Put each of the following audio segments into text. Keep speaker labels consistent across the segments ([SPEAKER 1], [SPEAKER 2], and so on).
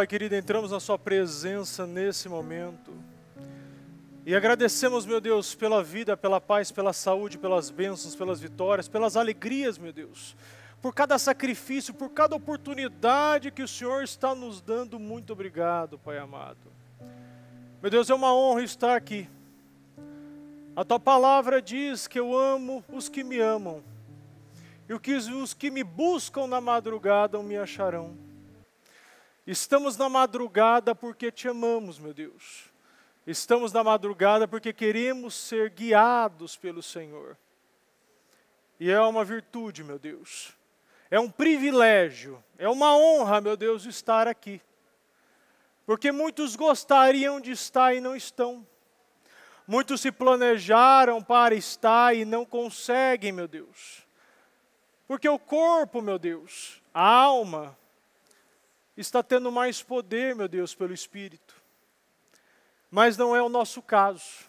[SPEAKER 1] Pai querido, entramos na Sua presença nesse momento e agradecemos, meu Deus, pela vida, pela paz, pela saúde, pelas bênçãos, pelas vitórias, pelas alegrias, meu Deus, por cada sacrifício, por cada oportunidade que o Senhor está nos dando. Muito obrigado, Pai amado. Meu Deus, é uma honra estar aqui. A tua palavra diz que eu amo os que me amam, e os que me buscam na madrugada me acharão. Estamos na madrugada porque te amamos, meu Deus. Estamos na madrugada porque queremos ser guiados pelo Senhor. E é uma virtude, meu Deus. É um privilégio, é uma honra, meu Deus, estar aqui. Porque muitos gostariam de estar e não estão. Muitos se planejaram para estar e não conseguem, meu Deus. Porque o corpo, meu Deus, a alma, está tendo mais poder, meu Deus, pelo Espírito. Mas não é o nosso caso.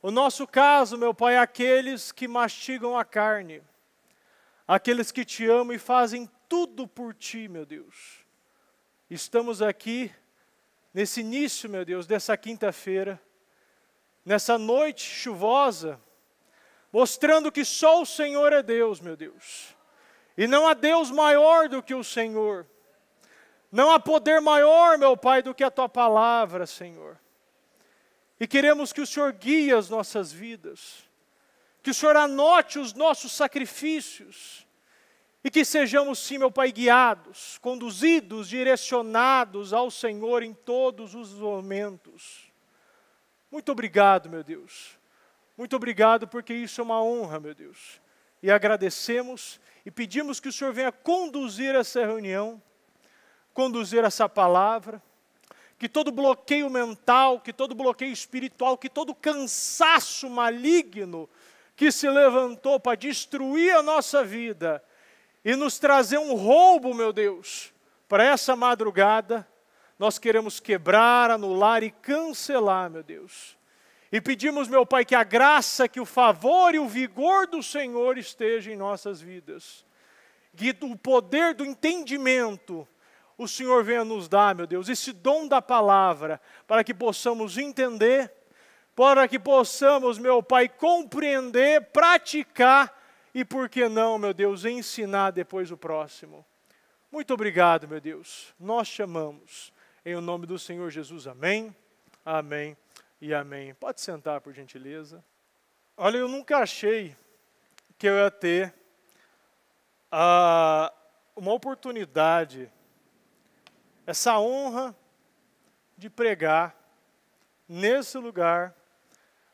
[SPEAKER 1] O nosso caso, meu Pai, é aqueles que mastigam a carne, aqueles que te amam e fazem tudo por ti, meu Deus. Estamos aqui nesse início, meu Deus, dessa quinta-feira, nessa noite chuvosa, mostrando que só o Senhor é Deus, meu Deus. E não há Deus maior do que o Senhor. Não há poder maior, meu Pai, do que a tua palavra, Senhor. E queremos que o Senhor guie as nossas vidas, que o Senhor anote os nossos sacrifícios e que sejamos, sim, meu Pai, guiados, conduzidos, direcionados ao Senhor em todos os momentos. Muito obrigado, meu Deus. Muito obrigado, porque isso é uma honra, meu Deus. E agradecemos e pedimos que o Senhor venha conduzir essa reunião conduzir essa palavra, que todo bloqueio mental, que todo bloqueio espiritual, que todo cansaço maligno que se levantou para destruir a nossa vida e nos trazer um roubo, meu Deus, para essa madrugada, nós queremos quebrar, anular e cancelar, meu Deus. E pedimos, meu Pai, que a graça, que o favor e o vigor do Senhor esteja em nossas vidas. Que o poder do entendimento o Senhor venha nos dar, meu Deus, esse dom da palavra, para que possamos entender, para que possamos, meu Pai, compreender, praticar e, por que não, meu Deus, ensinar depois o próximo. Muito obrigado, meu Deus. Nós chamamos em o nome do Senhor Jesus. Amém. Amém e amém. Pode sentar, por gentileza. Olha, eu nunca achei que eu ia ter ah, uma oportunidade essa honra de pregar nesse lugar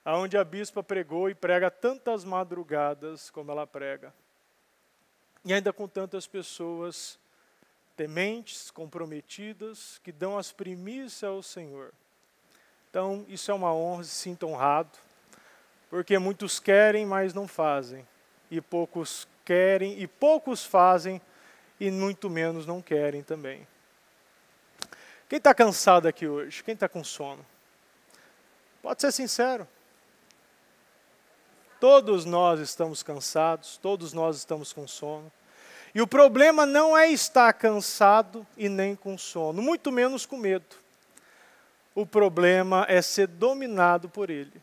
[SPEAKER 1] aonde a bispa pregou e prega tantas madrugadas como ela prega. E ainda com tantas pessoas tementes, comprometidas, que dão as primícias ao Senhor. Então, isso é uma honra, se sinta honrado, porque muitos querem, mas não fazem, e poucos querem, e poucos fazem, e muito menos não querem também. Quem está cansado aqui hoje? Quem está com sono? Pode ser sincero. Todos nós estamos cansados, todos nós estamos com sono. E o problema não é estar cansado e nem com sono, muito menos com medo. O problema é ser dominado por ele.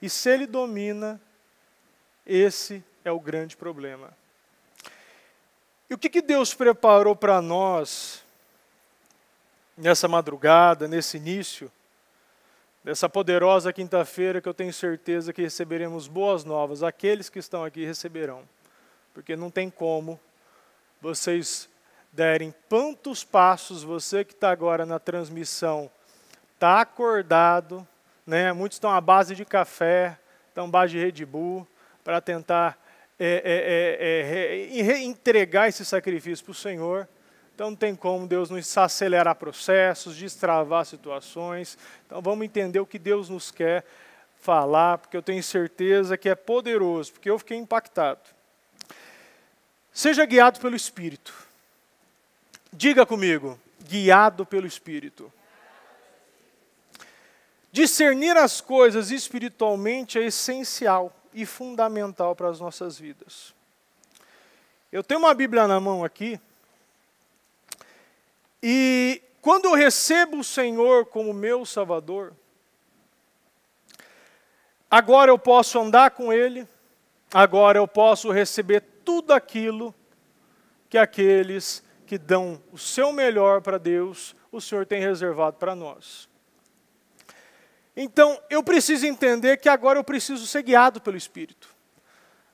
[SPEAKER 1] E se ele domina, esse é o grande problema. E o que, que Deus preparou para nós nessa madrugada, nesse início dessa poderosa quinta-feira que eu tenho certeza que receberemos boas novas. Aqueles que estão aqui receberão, porque não tem como vocês derem quantos passos você que está agora na transmissão está acordado, né? Muitos estão à base de café, estão à base de Red Bull para tentar é, é, é, entregar esse sacrifício para o Senhor. Então não tem como Deus nos acelerar processos, destravar situações. Então vamos entender o que Deus nos quer falar, porque eu tenho certeza que é poderoso, porque eu fiquei impactado. Seja guiado pelo Espírito. Diga comigo, guiado pelo Espírito. Discernir as coisas espiritualmente é essencial e fundamental para as nossas vidas. Eu tenho uma Bíblia na mão aqui, e quando eu recebo o Senhor como meu Salvador, agora eu posso andar com Ele, agora eu posso receber tudo aquilo que aqueles que dão o seu melhor para Deus, o Senhor tem reservado para nós. Então, eu preciso entender que agora eu preciso ser guiado pelo Espírito.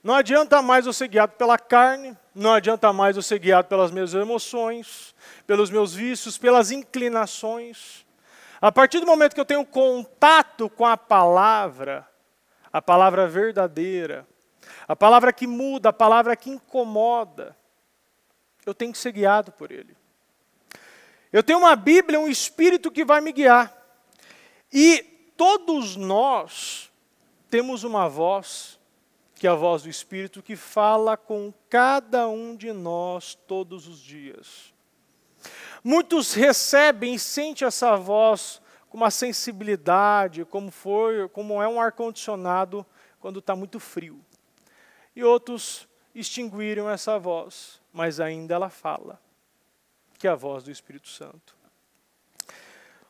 [SPEAKER 1] Não adianta mais eu ser guiado pela carne, não adianta mais eu ser guiado pelas minhas emoções, pelos meus vícios, pelas inclinações. A partir do momento que eu tenho contato com a palavra, a palavra verdadeira, a palavra que muda, a palavra que incomoda, eu tenho que ser guiado por ele. Eu tenho uma Bíblia, um Espírito que vai me guiar. E todos nós temos uma voz que é a voz do Espírito que fala com cada um de nós todos os dias. Muitos recebem e sentem essa voz com uma sensibilidade, como foi, como é um ar condicionado quando está muito frio. E outros extinguiram essa voz, mas ainda ela fala, que é a voz do Espírito Santo.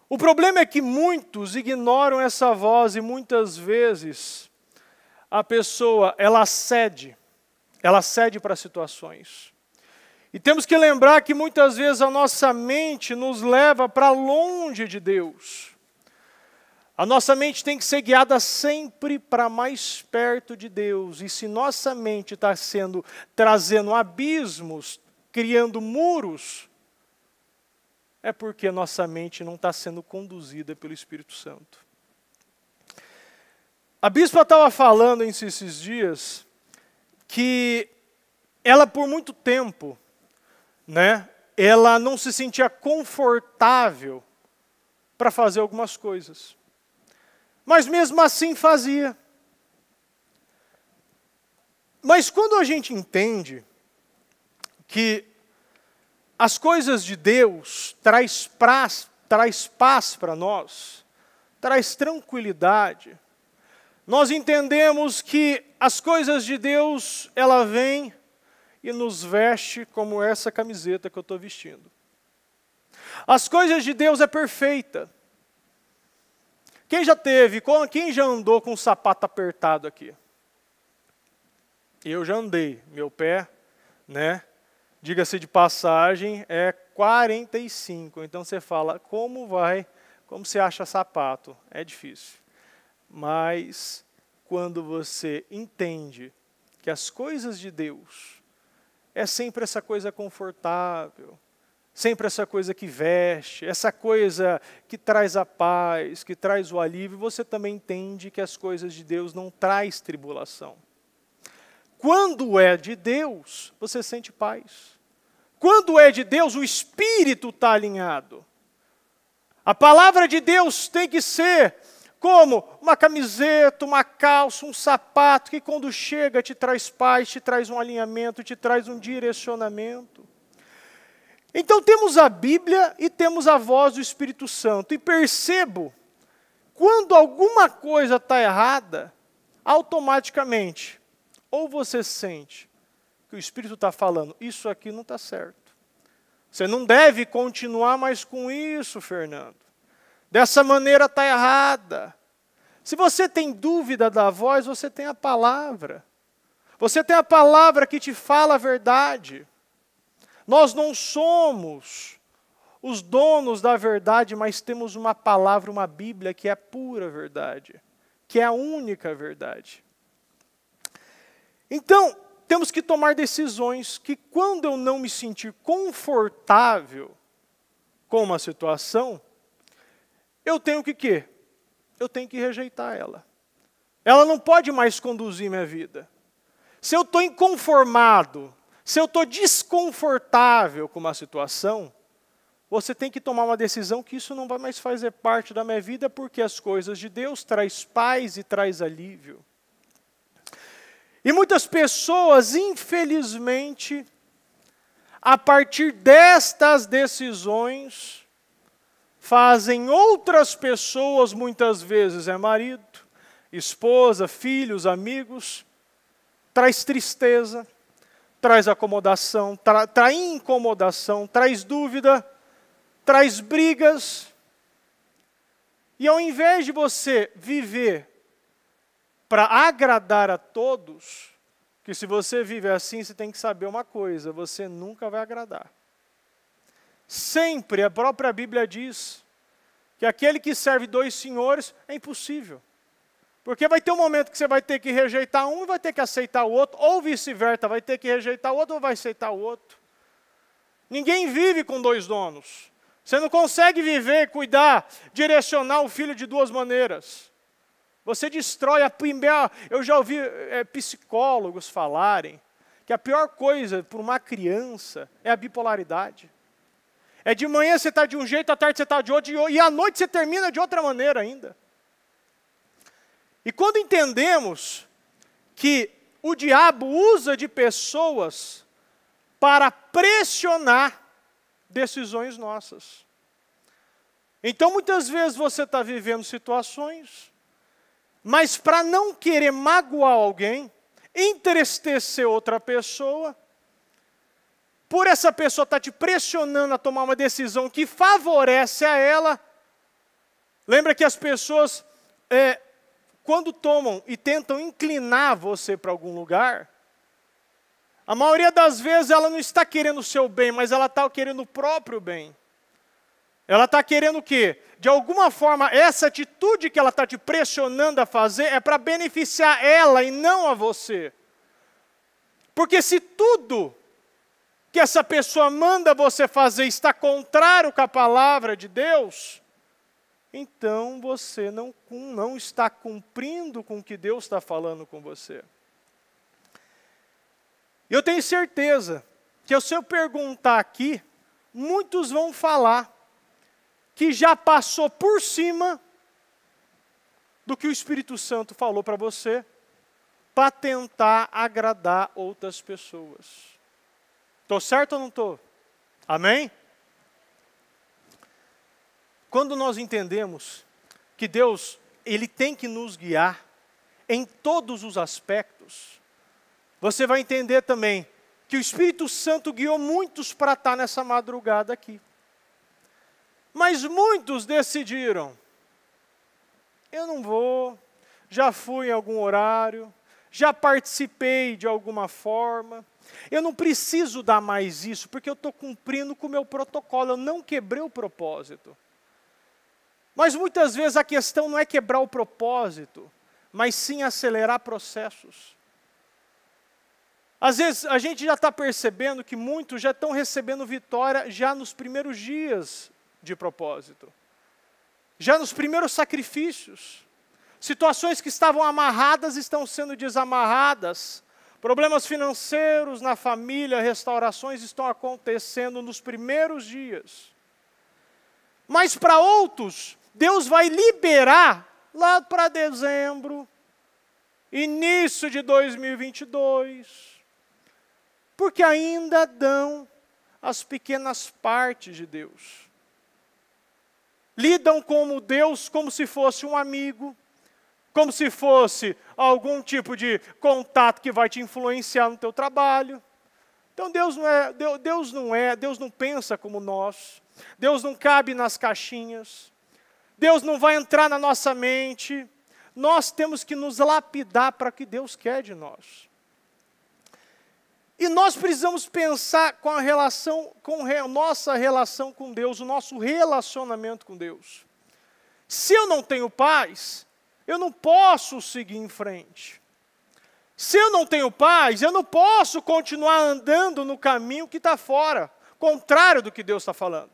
[SPEAKER 1] O problema é que muitos ignoram essa voz e muitas vezes a pessoa ela cede, ela cede para situações. E temos que lembrar que muitas vezes a nossa mente nos leva para longe de Deus. A nossa mente tem que ser guiada sempre para mais perto de Deus. E se nossa mente está sendo trazendo abismos, criando muros, é porque nossa mente não está sendo conduzida pelo Espírito Santo. A bispa estava falando em esses dias que ela por muito tempo, né, ela não se sentia confortável para fazer algumas coisas. Mas mesmo assim fazia. Mas quando a gente entende que as coisas de Deus traz, praz, traz paz para nós, traz tranquilidade, nós entendemos que as coisas de Deus, ela vem e nos veste como essa camiseta que eu estou vestindo. As coisas de Deus é perfeita. Quem já teve, quem já andou com o sapato apertado aqui? Eu já andei, meu pé, né? Diga-se de passagem, é 45. Então você fala, como vai? Como você acha sapato? É difícil. Mas quando você entende que as coisas de Deus é sempre essa coisa confortável, sempre essa coisa que veste, essa coisa que traz a paz, que traz o alívio, você também entende que as coisas de Deus não traz tribulação. Quando é de Deus, você sente paz. Quando é de Deus, o espírito está alinhado. A palavra de Deus tem que ser como? Uma camiseta, uma calça, um sapato que quando chega te traz paz, te traz um alinhamento, te traz um direcionamento. Então temos a Bíblia e temos a voz do Espírito Santo. E percebo, quando alguma coisa está errada, automaticamente, ou você sente que o Espírito está falando, isso aqui não está certo. Você não deve continuar mais com isso, Fernando. Dessa maneira está errada. Se você tem dúvida da voz, você tem a palavra. Você tem a palavra que te fala a verdade. Nós não somos os donos da verdade, mas temos uma palavra, uma Bíblia que é a pura verdade, que é a única verdade. Então, temos que tomar decisões que, quando eu não me sentir confortável com uma situação, eu tenho que quê? Eu tenho que rejeitar ela. Ela não pode mais conduzir minha vida. Se eu estou inconformado, se eu estou desconfortável com uma situação, você tem que tomar uma decisão que isso não vai mais fazer parte da minha vida, porque as coisas de Deus traz paz e traz alívio. E muitas pessoas, infelizmente, a partir destas decisões, fazem outras pessoas muitas vezes, é marido, esposa, filhos, amigos, traz tristeza, traz acomodação, tra traz incomodação, traz dúvida, traz brigas. E ao invés de você viver para agradar a todos, que se você vive assim, você tem que saber uma coisa: você nunca vai agradar. Sempre a própria Bíblia diz que aquele que serve dois senhores é impossível. Porque vai ter um momento que você vai ter que rejeitar um e vai ter que aceitar o outro, ou vice-versa, vai ter que rejeitar o outro ou vai aceitar o outro. Ninguém vive com dois donos. Você não consegue viver, cuidar, direcionar o filho de duas maneiras. Você destrói a primeira. Eu já ouvi é, psicólogos falarem que a pior coisa para uma criança é a bipolaridade. É de manhã você está de um jeito, à tarde você está de outro, e à noite você termina de outra maneira ainda. E quando entendemos que o diabo usa de pessoas para pressionar decisões nossas. Então, muitas vezes você está vivendo situações, mas para não querer magoar alguém, entristecer outra pessoa, por essa pessoa estar tá te pressionando a tomar uma decisão que favorece a ela, lembra que as pessoas, é, quando tomam e tentam inclinar você para algum lugar, a maioria das vezes ela não está querendo o seu bem, mas ela está querendo o próprio bem. Ela está querendo o quê? De alguma forma, essa atitude que ela está te pressionando a fazer é para beneficiar ela e não a você. Porque se tudo que essa pessoa manda você fazer está contrário com a palavra de Deus, então você não, não está cumprindo com o que Deus está falando com você. Eu tenho certeza que se eu perguntar aqui, muitos vão falar que já passou por cima do que o Espírito Santo falou para você para tentar agradar outras pessoas. Estou certo ou não estou? Amém? Quando nós entendemos que Deus, Ele tem que nos guiar em todos os aspectos, você vai entender também que o Espírito Santo guiou muitos para estar tá nessa madrugada aqui. Mas muitos decidiram: eu não vou, já fui em algum horário, já participei de alguma forma. Eu não preciso dar mais isso, porque eu estou cumprindo com o meu protocolo, eu não quebrei o propósito. Mas muitas vezes a questão não é quebrar o propósito, mas sim acelerar processos. Às vezes a gente já está percebendo que muitos já estão recebendo vitória já nos primeiros dias de propósito, já nos primeiros sacrifícios. Situações que estavam amarradas estão sendo desamarradas Problemas financeiros na família, restaurações estão acontecendo nos primeiros dias. Mas para outros, Deus vai liberar lá para dezembro, início de 2022, porque ainda dão as pequenas partes de Deus. Lidam como Deus, como se fosse um amigo como se fosse algum tipo de contato que vai te influenciar no teu trabalho. Então Deus não é, Deus, Deus não é, Deus não pensa como nós. Deus não cabe nas caixinhas. Deus não vai entrar na nossa mente. Nós temos que nos lapidar para o que Deus quer de nós. E nós precisamos pensar com a relação, com a nossa relação com Deus, o nosso relacionamento com Deus. Se eu não tenho paz, eu não posso seguir em frente. Se eu não tenho paz, eu não posso continuar andando no caminho que está fora, contrário do que Deus está falando.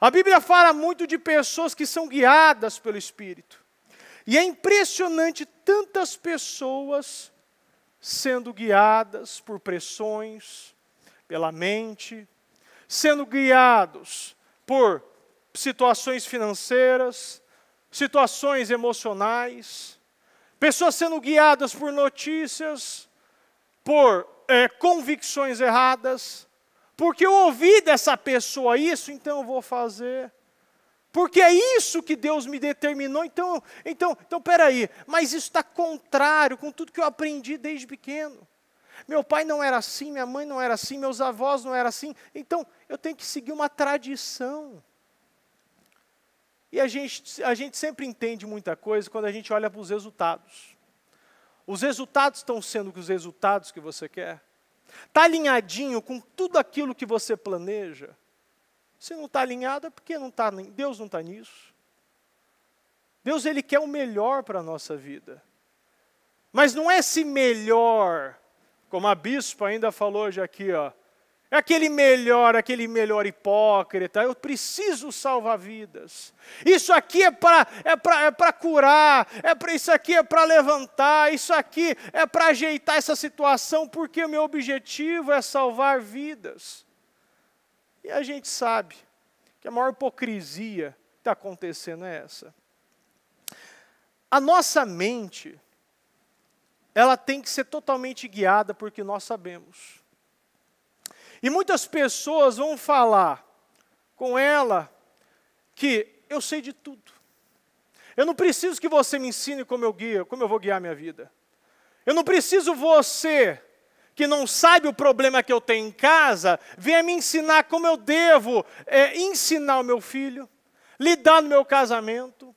[SPEAKER 1] A Bíblia fala muito de pessoas que são guiadas pelo Espírito. E é impressionante tantas pessoas sendo guiadas por pressões, pela mente, sendo guiados por situações financeiras, situações emocionais, pessoas sendo guiadas por notícias, por é, convicções erradas, porque eu ouvi dessa pessoa isso, então eu vou fazer. Porque é isso que Deus me determinou, então, então, então peraí, mas isso está contrário com tudo que eu aprendi desde pequeno. Meu pai não era assim, minha mãe não era assim, meus avós não eram assim, então eu tenho que seguir uma tradição. E a gente, a gente sempre entende muita coisa quando a gente olha para os resultados. Os resultados estão sendo os resultados que você quer? Está alinhadinho com tudo aquilo que você planeja? Se não está alinhado, é porque não tá, Deus não está nisso. Deus ele quer o melhor para a nossa vida. Mas não é esse melhor, como a bispo ainda falou hoje aqui, ó, é aquele melhor, aquele melhor hipócrita, eu preciso salvar vidas. Isso aqui é para é é curar, é pra, isso aqui é para levantar, isso aqui é para ajeitar essa situação, porque o meu objetivo é salvar vidas. E a gente sabe que a maior hipocrisia que está acontecendo é essa. A nossa mente, ela tem que ser totalmente guiada porque nós sabemos. E muitas pessoas vão falar com ela que eu sei de tudo. Eu não preciso que você me ensine como eu guio, como eu vou guiar minha vida. Eu não preciso você que não sabe o problema que eu tenho em casa, venha me ensinar como eu devo é, ensinar o meu filho, lidar no meu casamento.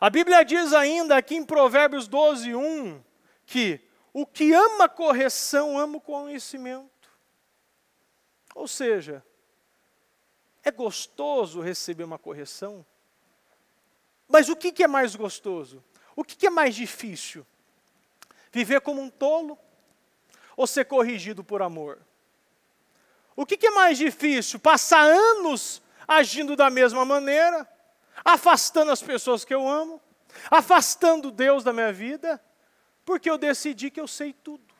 [SPEAKER 1] A Bíblia diz ainda aqui em Provérbios 12, 1, que o que ama correção ama o conhecimento. Ou seja, é gostoso receber uma correção, mas o que, é mais gostoso? O que, é mais difícil? Viver como um tolo ou ser corrigido por amor? O que é mais difícil? Passar anos agindo da mesma maneira, afastando as pessoas que eu amo, afastando Deus da minha vida, porque eu decidi que eu sei tudo.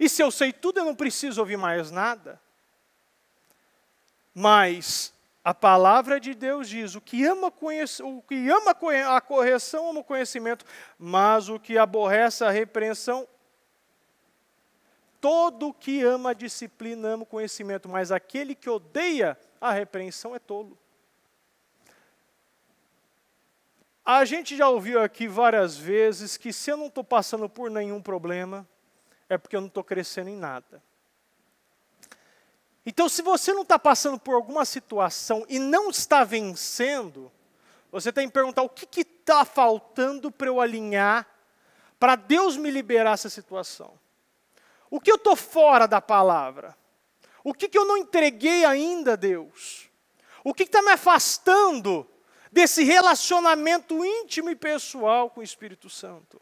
[SPEAKER 1] E se eu sei tudo, eu não preciso ouvir mais nada. Mas a palavra de Deus diz: o que ama, conhece, o que ama a correção ama o conhecimento, mas o que aborrece a repreensão. Todo que ama a disciplina ama o conhecimento, mas aquele que odeia a repreensão é tolo. A gente já ouviu aqui várias vezes que se eu não estou passando por nenhum problema, é porque eu não estou crescendo em nada. Então, se você não está passando por alguma situação e não está vencendo, você tem que perguntar o que está faltando para eu alinhar, para Deus me liberar essa situação. O que eu estou fora da palavra? O que, que eu não entreguei ainda, a Deus? O que está me afastando desse relacionamento íntimo e pessoal com o Espírito Santo?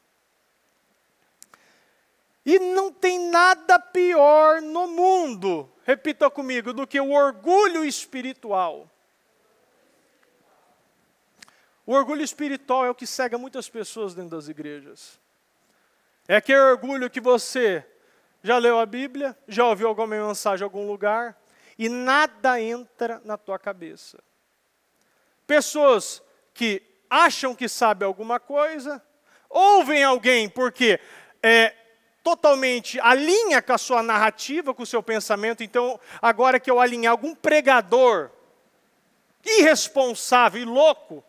[SPEAKER 1] E não tem nada pior no mundo repita comigo, do que o orgulho espiritual. O orgulho espiritual é o que cega muitas pessoas dentro das igrejas. É aquele orgulho que você já leu a Bíblia, já ouviu alguma mensagem em algum lugar e nada entra na tua cabeça. Pessoas que acham que sabem alguma coisa, ouvem alguém porque é, totalmente alinha com a sua narrativa, com o seu pensamento. Então, agora que eu alinhar algum pregador irresponsável e louco,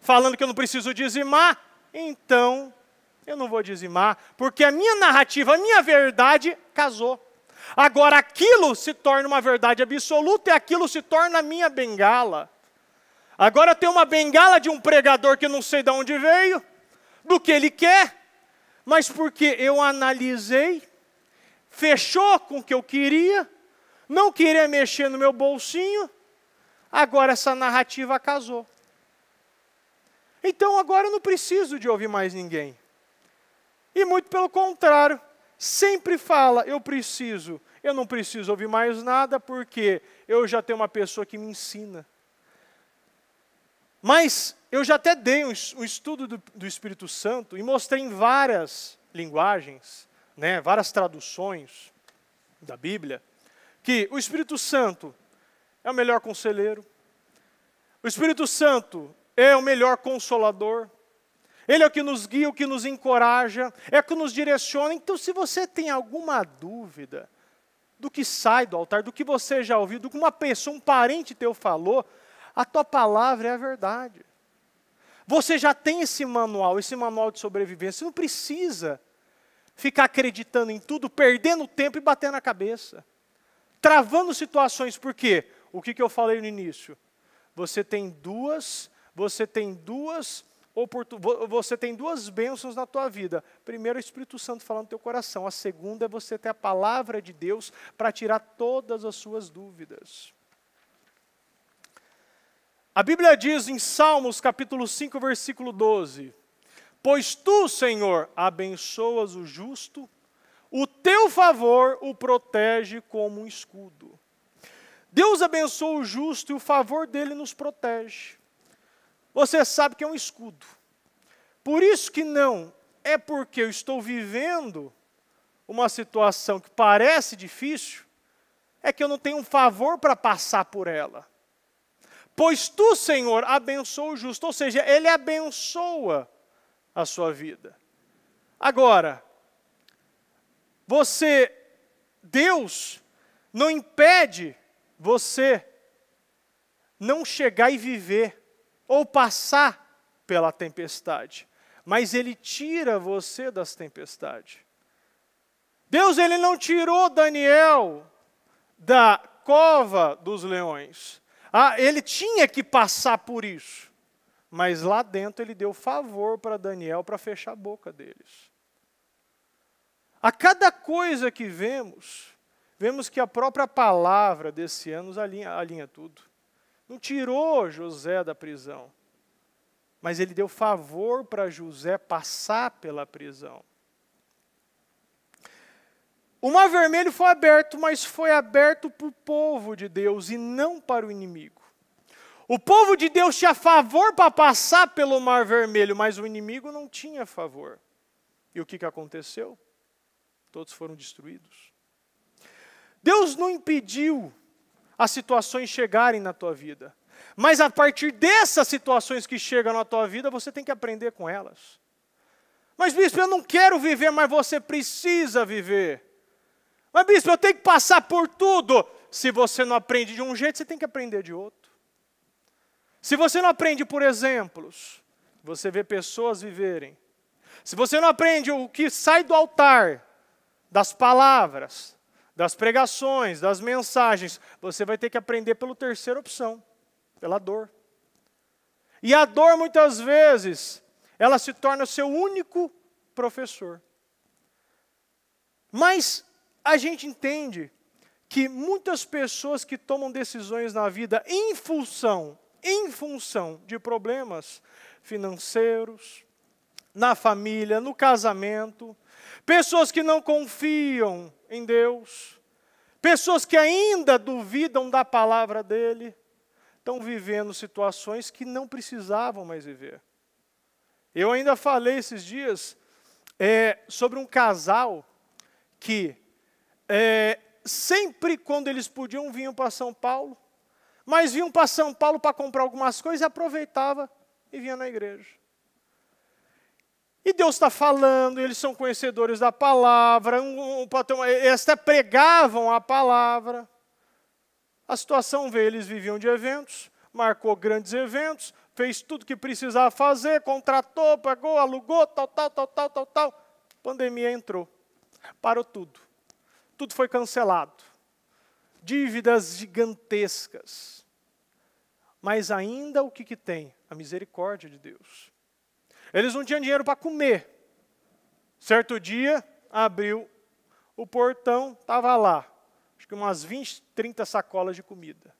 [SPEAKER 1] falando que eu não preciso dizimar, então eu não vou dizimar, porque a minha narrativa, a minha verdade casou. Agora aquilo se torna uma verdade absoluta e aquilo se torna a minha bengala. Agora eu tenho uma bengala de um pregador que não sei de onde veio, do que ele quer, mas porque eu analisei, fechou com o que eu queria, não queria mexer no meu bolsinho, agora essa narrativa casou. Então agora eu não preciso de ouvir mais ninguém. E muito pelo contrário, sempre fala: eu preciso, eu não preciso ouvir mais nada, porque eu já tenho uma pessoa que me ensina. Mas eu já até dei um, um estudo do, do, Espírito Santo e mostrei em várias linguagens, né, várias traduções da Bíblia, que o Espírito Santo é o melhor conselheiro, o Espírito Santo é o melhor consolador, ele é o que nos guia, o que nos encoraja, é o que nos direciona. Então, se você tem alguma dúvida do que sai do altar, do que você já ouviu, do que uma pessoa, um parente teu falou, a tua palavra é a verdade. Você já tem esse manual, esse manual de sobrevivência. Você não precisa ficar acreditando em tudo, perdendo tempo e batendo a cabeça. Travando situações, por quê? O que, que eu falei no início? Você tem duas, você tem duas você tem duas bênçãos na tua vida. Primeiro, o Espírito Santo falando no teu coração. A segunda é você ter a palavra de Deus para tirar todas as suas dúvidas. A Bíblia diz em Salmos capítulo 5, versículo 12: Pois tu, Senhor, abençoas o justo, o teu favor o protege como um escudo. Deus abençoa o justo e o favor dele nos protege. Você sabe que é um escudo. Por isso que não é porque eu estou vivendo uma situação que parece difícil, é que eu não tenho um favor para passar por ela. Pois tu, Senhor, abençoa o justo, ou seja, ele abençoa a sua vida. Agora, você, Deus, não impede você não chegar e viver ou passar pela tempestade, mas ele tira você das tempestades. Deus ele não tirou Daniel da cova dos leões, ah, ele tinha que passar por isso. Mas lá dentro ele deu favor para Daniel para fechar a boca deles. A cada coisa que vemos, vemos que a própria palavra desse ano alinha, alinha tudo. Não tirou José da prisão, mas ele deu favor para José passar pela prisão. O mar vermelho foi aberto, mas foi aberto para o povo de Deus e não para o inimigo. O povo de Deus tinha favor para passar pelo mar vermelho, mas o inimigo não tinha favor. E o que, que aconteceu? Todos foram destruídos. Deus não impediu as situações chegarem na tua vida, mas a partir dessas situações que chegam na tua vida, você tem que aprender com elas. Mas, bispo, eu não quero viver, mas você precisa viver. Mas, bispo, eu tenho que passar por tudo. Se você não aprende de um jeito, você tem que aprender de outro. Se você não aprende por exemplos, você vê pessoas viverem. Se você não aprende o que sai do altar, das palavras, das pregações, das mensagens, você vai ter que aprender pela terceira opção, pela dor. E a dor, muitas vezes, ela se torna o seu único professor. Mas a gente entende que muitas pessoas que tomam decisões na vida em função, em função de problemas financeiros, na família, no casamento, pessoas que não confiam em Deus, pessoas que ainda duvidam da palavra dele, estão vivendo situações que não precisavam mais viver. Eu ainda falei esses dias é, sobre um casal que é, sempre quando eles podiam, vinham para São Paulo, mas vinham para São Paulo para comprar algumas coisas e aproveitava e vinha na igreja. E Deus está falando, eles são conhecedores da palavra, um, um, eles até pregavam a palavra. A situação veio, eles viviam de eventos, marcou grandes eventos, fez tudo que precisava fazer, contratou, pagou, alugou, tal, tal, tal, tal, tal, tal. Pandemia entrou, parou tudo tudo foi cancelado. Dívidas gigantescas. Mas ainda o que, que tem? A misericórdia de Deus. Eles não tinham dinheiro para comer. Certo dia, abriu o portão, estava lá. Acho que umas 20, 30 sacolas de comida.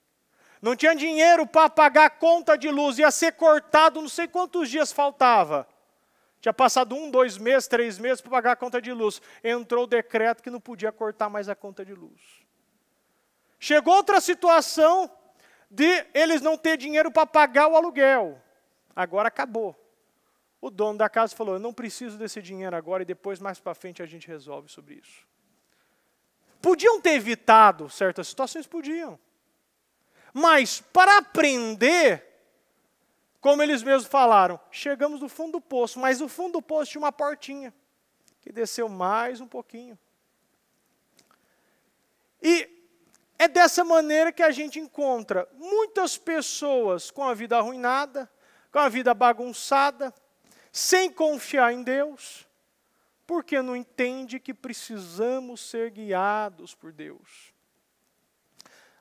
[SPEAKER 1] Não tinha dinheiro para pagar a conta de luz, ia ser cortado, não sei quantos dias faltava. Tinha passado um, dois meses, três meses para pagar a conta de luz. Entrou o decreto que não podia cortar mais a conta de luz. Chegou outra situação de eles não ter dinheiro para pagar o aluguel. Agora acabou. O dono da casa falou: Eu não preciso desse dinheiro agora e depois, mais para frente, a gente resolve sobre isso. Podiam ter evitado certas situações? Podiam. Mas para aprender, como eles mesmos falaram, chegamos no fundo do poço, mas o fundo do poço tinha uma portinha que desceu mais um pouquinho. E é dessa maneira que a gente encontra muitas pessoas com a vida arruinada, com a vida bagunçada, sem confiar em Deus, porque não entende que precisamos ser guiados por Deus.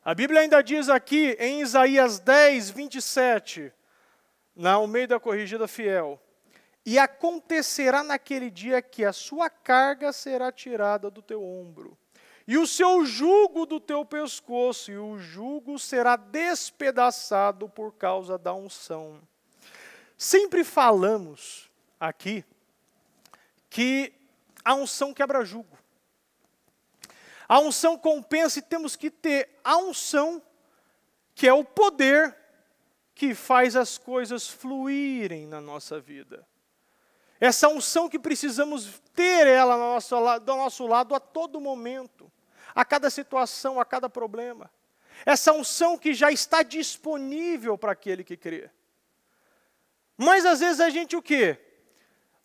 [SPEAKER 1] A Bíblia ainda diz aqui em Isaías 10, 27, na Almeida Corrigida Fiel. E acontecerá naquele dia que a sua carga será tirada do teu ombro, e o seu jugo do teu pescoço, e o jugo será despedaçado por causa da unção. Sempre falamos aqui que a unção quebra jugo. A unção compensa e temos que ter a unção, que é o poder que faz as coisas fluírem na nossa vida. Essa unção que precisamos ter ela do nosso lado a todo momento, a cada situação, a cada problema. Essa unção que já está disponível para aquele que crê. Mas às vezes a gente o quê?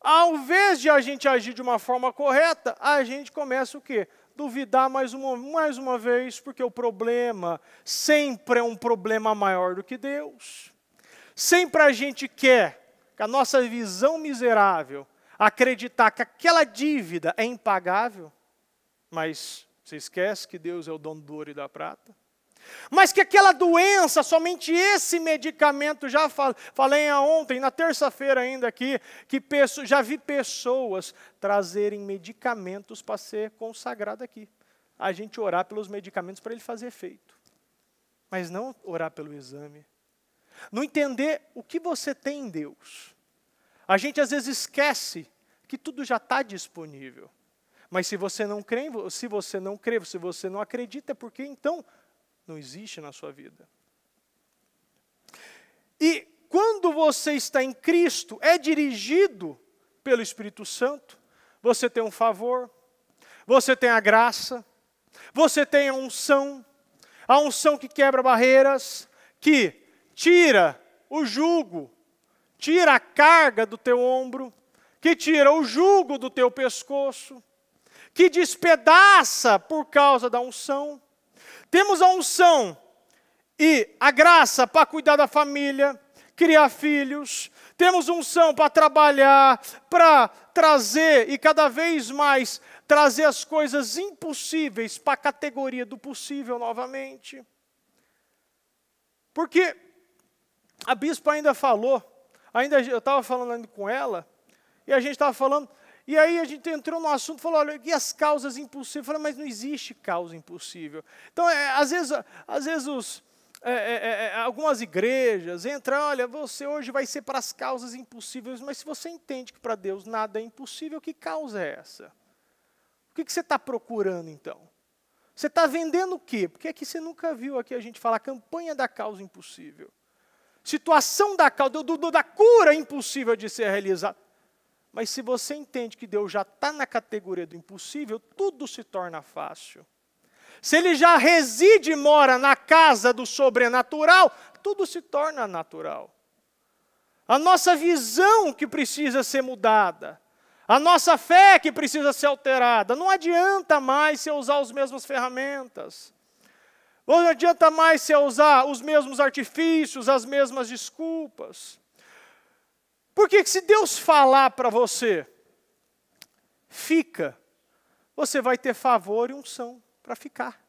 [SPEAKER 1] Ao invés de a gente agir de uma forma correta, a gente começa o quê? duvidar mais uma, mais uma vez, porque o problema sempre é um problema maior do que Deus. Sempre a gente quer, com a nossa visão miserável, acreditar que aquela dívida é impagável, mas você esquece que Deus é o dono do ouro e da prata. Mas que aquela doença, somente esse medicamento, já falei ontem, na terça-feira ainda aqui, que já vi pessoas trazerem medicamentos para ser consagrado aqui. A gente orar pelos medicamentos para ele fazer efeito. Mas não orar pelo exame. Não entender o que você tem em Deus. A gente às vezes esquece que tudo já está disponível. Mas se você não crê, se você não crê, se você não acredita, é porque então não existe na sua vida. E quando você está em Cristo, é dirigido pelo Espírito Santo, você tem um favor, você tem a graça, você tem a unção, a unção que quebra barreiras, que tira o jugo, tira a carga do teu ombro, que tira o jugo do teu pescoço, que despedaça por causa da unção. Temos a unção e a graça para cuidar da família, criar filhos, temos unção para trabalhar, para trazer e cada vez mais trazer as coisas impossíveis para a categoria do possível novamente. Porque a bispa ainda falou, ainda eu estava falando com ela, e a gente estava falando e aí a gente entrou no assunto, falou, olha, e as causas impossíveis? Eu falei, mas não existe causa impossível. Então, é, às vezes, às vezes os, é é, é, é, algumas igrejas entram, olha, você hoje vai ser para as causas impossíveis, mas se você entende que para Deus nada é impossível, que causa é essa? O que, que você está procurando, então? Você está vendendo o quê? Porque aqui você nunca viu aqui a gente falar campanha da causa impossível. Situação da causa, do, do, da cura impossível de ser realizada. Mas se você entende que Deus já está na categoria do impossível, tudo se torna fácil. Se ele já reside e mora na casa do sobrenatural, tudo se torna natural. A nossa visão que precisa ser mudada, a nossa fé que precisa ser alterada. Não adianta mais se usar as mesmas ferramentas. Não adianta mais se usar os mesmos artifícios, as mesmas desculpas. Porque se Deus falar para você, fica, você vai ter favor e unção para ficar.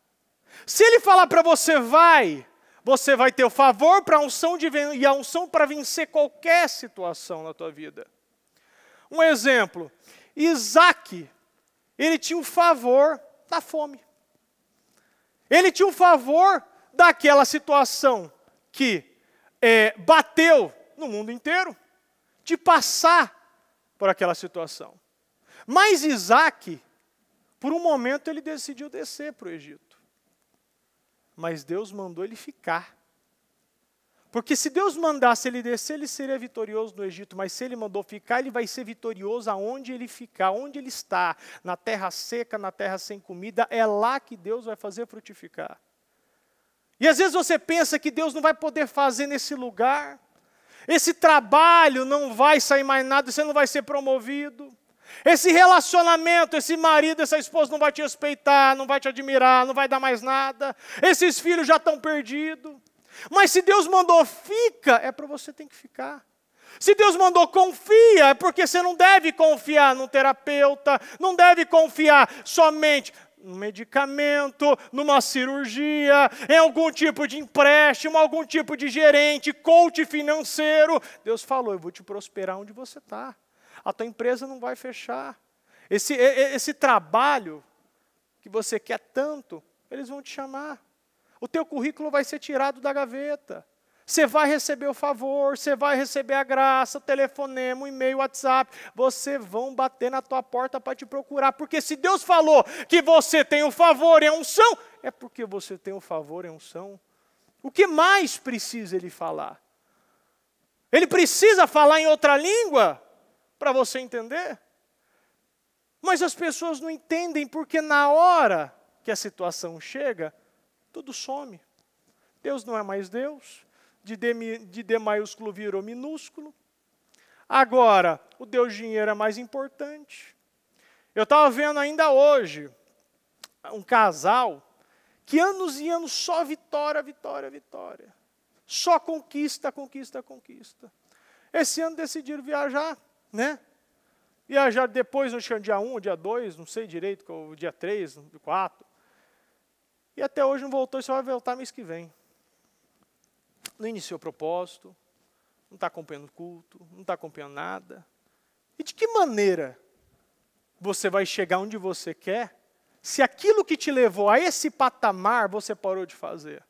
[SPEAKER 1] Se ele falar para você, vai, você vai ter o favor para unção de, e a unção para vencer qualquer situação na tua vida. Um exemplo, Isaac, ele tinha o favor da fome. Ele tinha o favor daquela situação que é, bateu no mundo inteiro de passar por aquela situação. Mas Isaac, por um momento, ele decidiu descer para o Egito. Mas Deus mandou ele ficar. Porque se Deus mandasse ele descer, ele seria vitorioso no Egito, mas se ele mandou ficar, ele vai ser vitorioso aonde ele ficar, onde ele está, na terra seca, na terra sem comida, é lá que Deus vai fazer frutificar. E às vezes você pensa que Deus não vai poder fazer nesse lugar, esse trabalho não vai sair mais nada, você não vai ser promovido. Esse relacionamento, esse marido, essa esposa não vai te respeitar, não vai te admirar, não vai dar mais nada. Esses filhos já estão perdidos. Mas se Deus mandou fica, é para você tem que ficar. Se Deus mandou confia, é porque você não deve confiar num terapeuta, não deve confiar somente um medicamento, numa cirurgia, em algum tipo de empréstimo, algum tipo de gerente, coach financeiro. Deus falou: eu vou te prosperar onde você está. A tua empresa não vai fechar. Esse, esse trabalho que você quer tanto, eles vão te chamar. O teu currículo vai ser tirado da gaveta. Você vai receber o favor, você vai receber a graça, telefonema, e-mail, WhatsApp. Você vão bater na tua porta para te procurar. Porque se Deus falou que você tem o favor e a unção, é porque você tem o favor e a unção. O que mais precisa ele falar? Ele precisa falar em outra língua para você entender? Mas as pessoas não entendem porque na hora que a situação chega, tudo some. Deus não é mais Deus de D, de D maiúsculo virou minúsculo. Agora, o Deus dinheiro é mais importante. Eu estava vendo ainda hoje um casal que anos e anos só vitória, vitória, vitória. Só conquista, conquista, conquista. Esse ano decidiram viajar, né? Viajar depois, acho que é dia 1 dia 2, não sei direito, é dia 3, 4. E até hoje não voltou só vai voltar mês que vem não iniciou propósito, não está acompanhando o culto, não está acompanhando nada. E de que maneira você vai chegar onde você quer se aquilo que te levou a esse patamar você parou de fazer?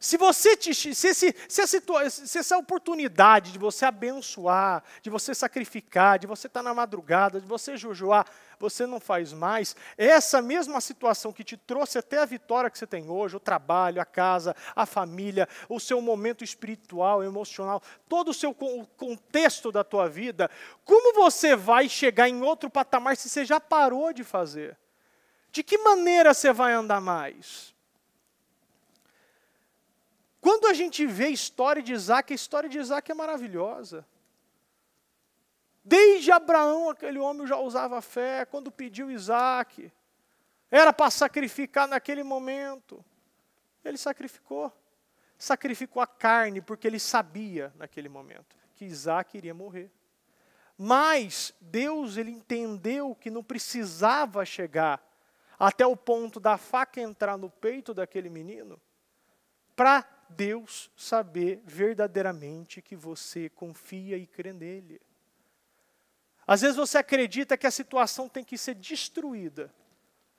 [SPEAKER 1] Se você te, se, esse, se, se, essa oportunidade de você abençoar, de você sacrificar, de você estar tá na madrugada, de você jejuar, você não faz mais, é essa mesma situação que te trouxe até a vitória que você tem hoje, o trabalho, a casa, a família, o seu momento espiritual, emocional, todo o seu o contexto da tua vida, como você vai chegar em outro patamar se você já parou de fazer? De que maneira você vai andar mais? Quando a gente vê a história de Isaac, a história de Isaac é maravilhosa. Desde Abraão, aquele homem já usava fé, quando pediu Isaac, era para sacrificar naquele momento. Ele sacrificou. Sacrificou a carne, porque ele sabia naquele momento que Isaac iria morrer. Mas Deus ele entendeu que não precisava chegar até o ponto da faca entrar no peito daquele menino para Deus saber verdadeiramente que você confia e crê nele. Às vezes você acredita que a situação tem que ser destruída,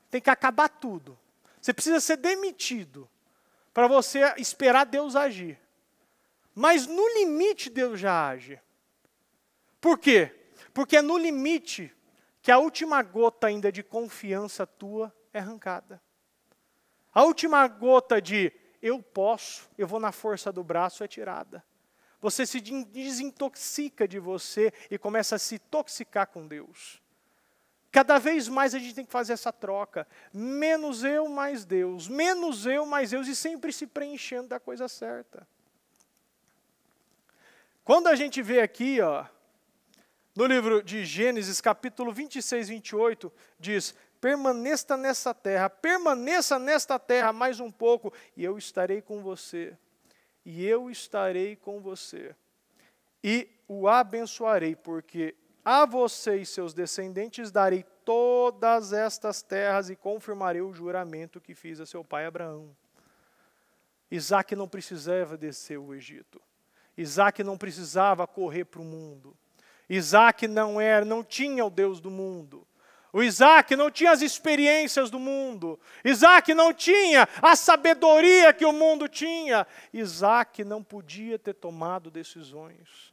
[SPEAKER 1] tem que acabar tudo. Você precisa ser demitido para você esperar Deus agir. Mas no limite Deus já age. Por quê? Porque é no limite que a última gota ainda de confiança tua é arrancada. A última gota de eu posso, eu vou na força do braço, é tirada. Você se desintoxica de você e começa a se toxicar com Deus. Cada vez mais a gente tem que fazer essa troca. Menos eu, mais Deus. Menos eu, mais Deus. E sempre se preenchendo da coisa certa. Quando a gente vê aqui, ó, no livro de Gênesis, capítulo 26, 28, diz: permaneça nessa terra, permaneça nesta terra mais um pouco, e eu estarei com você, e eu estarei com você, e o abençoarei, porque a você e seus descendentes darei todas estas terras e confirmarei o juramento que fiz a seu pai Abraão. Isaac não precisava descer o Egito. Isaac não precisava correr para o mundo. Isaac não era, não tinha o Deus do mundo. O Isaac não tinha as experiências do mundo. Isaac não tinha a sabedoria que o mundo tinha. Isaac não podia ter tomado decisões.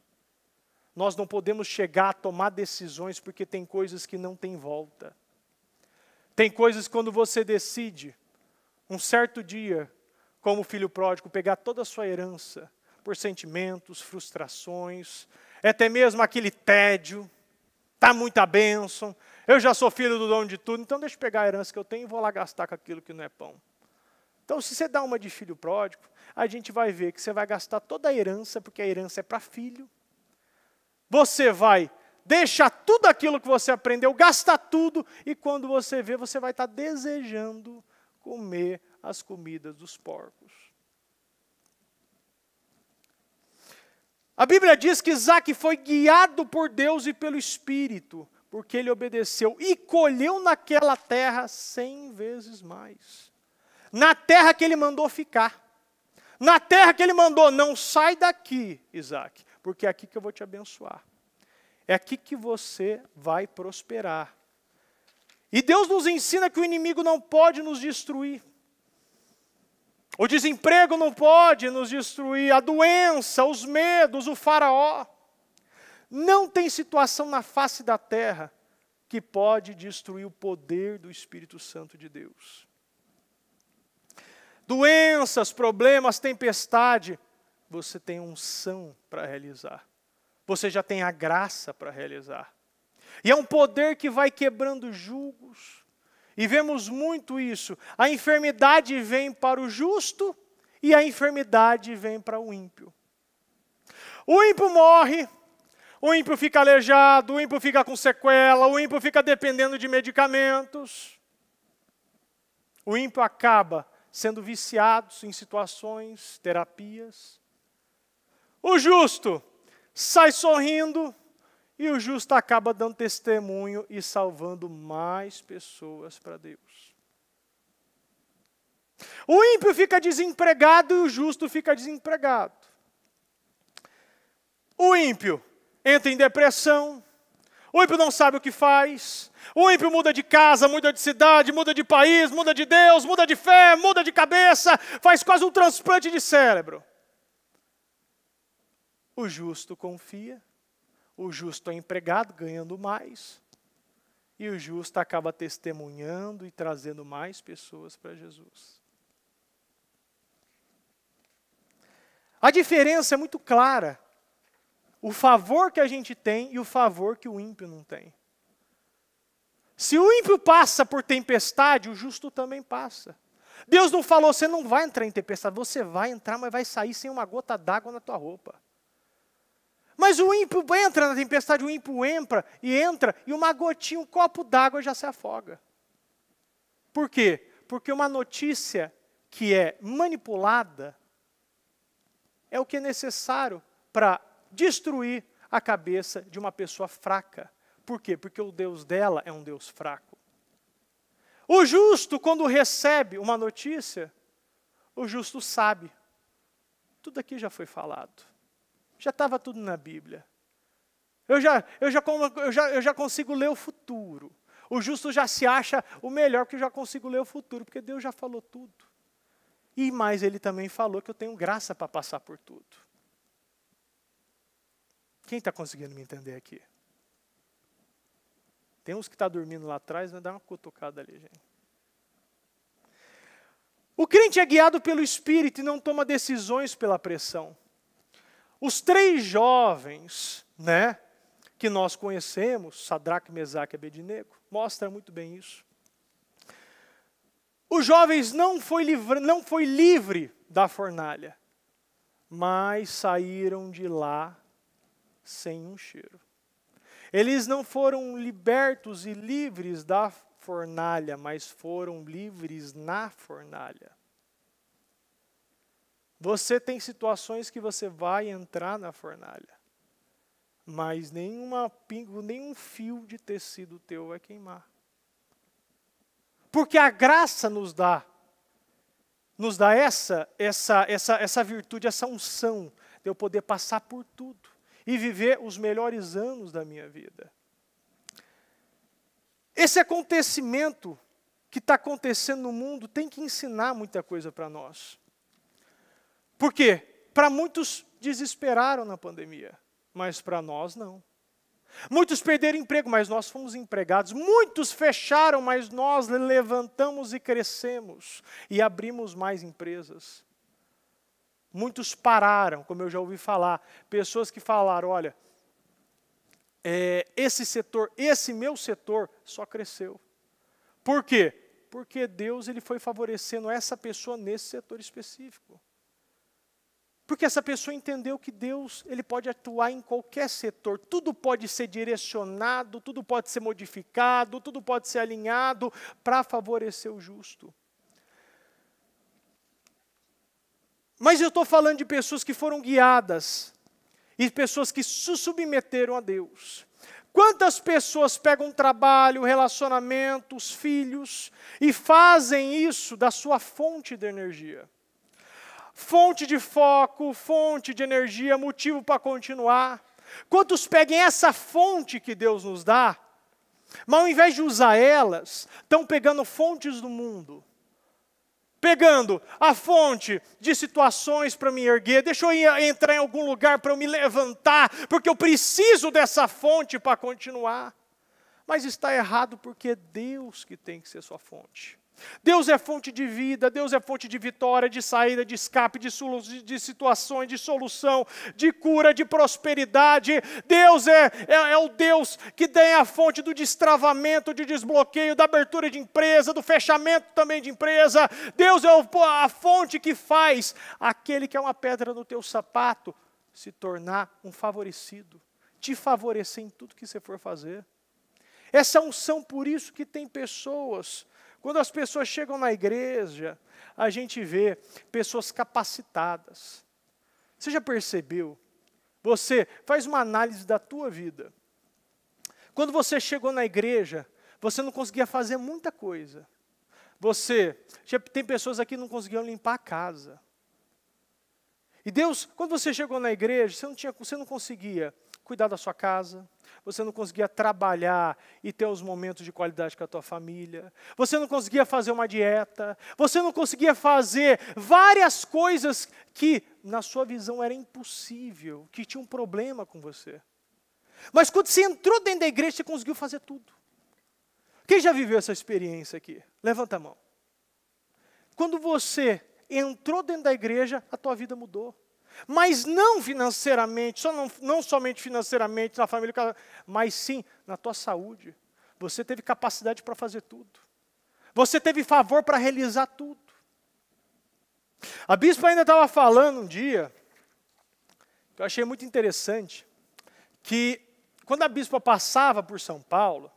[SPEAKER 1] Nós não podemos chegar a tomar decisões porque tem coisas que não têm volta. Tem coisas quando você decide, um certo dia, como filho pródigo, pegar toda a sua herança por sentimentos, frustrações, é até mesmo aquele tédio, tá muita bênção, eu já sou filho do dono de tudo, então deixa eu pegar a herança que eu tenho e vou lá gastar com aquilo que não é pão. Então, se você dá uma de filho pródigo, a gente vai ver que você vai gastar toda a herança, porque a herança é para filho. Você vai deixar tudo aquilo que você aprendeu, gastar tudo, e quando você vê, você vai estar desejando comer as comidas dos porcos. A Bíblia diz que Isaac foi guiado por Deus e pelo Espírito porque ele obedeceu e colheu naquela terra cem vezes mais. Na terra que ele mandou ficar. Na terra que ele mandou, não sai daqui, Isaac, porque é aqui que eu vou te abençoar. É aqui que você vai prosperar. E Deus nos ensina que o inimigo não pode nos destruir. O desemprego não pode nos destruir, a doença, os medos, o faraó. Não tem situação na face da terra que pode destruir o poder do Espírito Santo de Deus. Doenças, problemas, tempestade, você tem unção para realizar. Você já tem a graça para realizar. E é um poder que vai quebrando julgos. E vemos muito isso. A enfermidade vem para o justo e a enfermidade vem para o ímpio. O ímpio morre, o ímpio fica aleijado, o ímpio fica com sequela, o ímpio fica dependendo de medicamentos. O ímpio acaba sendo viciado em situações, terapias. O justo sai sorrindo e o justo acaba dando testemunho e salvando mais pessoas para Deus. O ímpio fica desempregado e o justo fica desempregado. O ímpio entra em depressão, o ímpio não sabe o que faz, o ímpio muda de casa, muda de cidade, muda de país, muda de Deus, muda de fé, muda de cabeça, faz quase um transplante de cérebro. O justo confia, o justo é empregado ganhando mais, e o justo acaba testemunhando e trazendo mais pessoas para Jesus. A diferença é muito clara o favor que a gente tem e o favor que o ímpio não tem. Se o ímpio passa por tempestade, o justo também passa. Deus não falou, você não vai entrar em tempestade, você vai entrar, mas vai sair sem uma gota d'água na tua roupa. Mas o ímpio entra na tempestade, o ímpio entra e entra, e uma gotinha, um copo d'água já se afoga. Por quê? Porque uma notícia que é manipulada é o que é necessário para destruir a cabeça de uma pessoa fraca. Por quê? Porque o Deus dela é um Deus fraco. O justo, quando recebe uma notícia, o justo sabe. Tudo aqui já foi falado. Já estava tudo na Bíblia. Eu já, eu, já, eu, já, eu já consigo ler o futuro. O justo já se acha o melhor, porque eu já consigo ler o futuro, porque Deus já falou tudo. E mais, ele também falou que eu tenho graça para passar por tudo. Quem está conseguindo me entender aqui? Tem uns que está dormindo lá atrás, vai dar uma cutucada ali, gente. O crente é guiado pelo Espírito e não toma decisões pela pressão. Os três jovens, né, que nós conhecemos, Sadraque, Mesaque e Abednego, mostra muito bem isso. Os jovens não foi, livre, não foi livre da fornalha, mas saíram de lá sem um cheiro. Eles não foram libertos e livres da fornalha, mas foram livres na fornalha. Você tem situações que você vai entrar na fornalha, mas nenhuma pingo, nenhum fio de tecido teu vai queimar. Porque a graça nos dá nos dá essa essa essa essa virtude, essa unção de eu poder passar por tudo e viver os melhores anos da minha vida. Esse acontecimento que está acontecendo no mundo tem que ensinar muita coisa para nós. Por quê? Para muitos desesperaram na pandemia, mas para nós não. Muitos perderam emprego, mas nós fomos empregados. Muitos fecharam, mas nós levantamos e crescemos e abrimos mais empresas. Muitos pararam, como eu já ouvi falar, pessoas que falaram: olha, é, esse setor, esse meu setor só cresceu. Por quê? Porque Deus ele foi favorecendo essa pessoa nesse setor específico. Porque essa pessoa entendeu que Deus ele pode atuar em qualquer setor, tudo pode ser direcionado, tudo pode ser modificado, tudo pode ser alinhado para favorecer o justo. Mas eu estou falando de pessoas que foram guiadas e pessoas que se submeteram a Deus. Quantas pessoas pegam trabalho, relacionamentos, filhos e fazem isso da sua fonte de energia? Fonte de foco, fonte de energia, motivo para continuar. Quantos peguem essa fonte que Deus nos dá, mas ao invés de usar elas, estão pegando fontes do mundo pegando a fonte de situações para me erguer, deixa eu entrar em algum lugar para eu me levantar, porque eu preciso dessa fonte para continuar. Mas está errado porque é Deus que tem que ser sua fonte. Deus é fonte de vida, Deus é fonte de vitória, de saída, de escape, de, de situações, de solução, de cura, de prosperidade. Deus é, é, é o Deus que tem a fonte do destravamento, de desbloqueio, da abertura de empresa, do fechamento também de empresa. Deus é o, a fonte que faz aquele que é uma pedra no teu sapato se tornar um favorecido, te favorecer em tudo que você for fazer. Essa unção, por isso que tem pessoas quando as pessoas chegam na igreja, a gente vê pessoas capacitadas. Você já percebeu? Você faz uma análise da tua vida. Quando você chegou na igreja, você não conseguia fazer muita coisa. Você, tem pessoas aqui que não conseguiam limpar a casa. E Deus, quando você chegou na igreja, você não, tinha, você não conseguia cuidar da sua casa, você não conseguia trabalhar e ter os momentos de qualidade com a tua família. Você não conseguia fazer uma dieta. Você não conseguia fazer várias coisas que, na sua visão, era impossível, que tinha um problema com você. Mas quando você entrou dentro da igreja, você conseguiu fazer tudo. Quem já viveu essa experiência aqui? Levanta a mão. Quando você entrou dentro da igreja, a tua vida mudou. Mas não financeiramente, só não, não somente financeiramente na família, mas sim na tua saúde. Você teve capacidade para fazer tudo. Você teve favor para realizar tudo. A bispa ainda estava falando um dia, que eu achei muito interessante, que quando a bispa passava por São Paulo,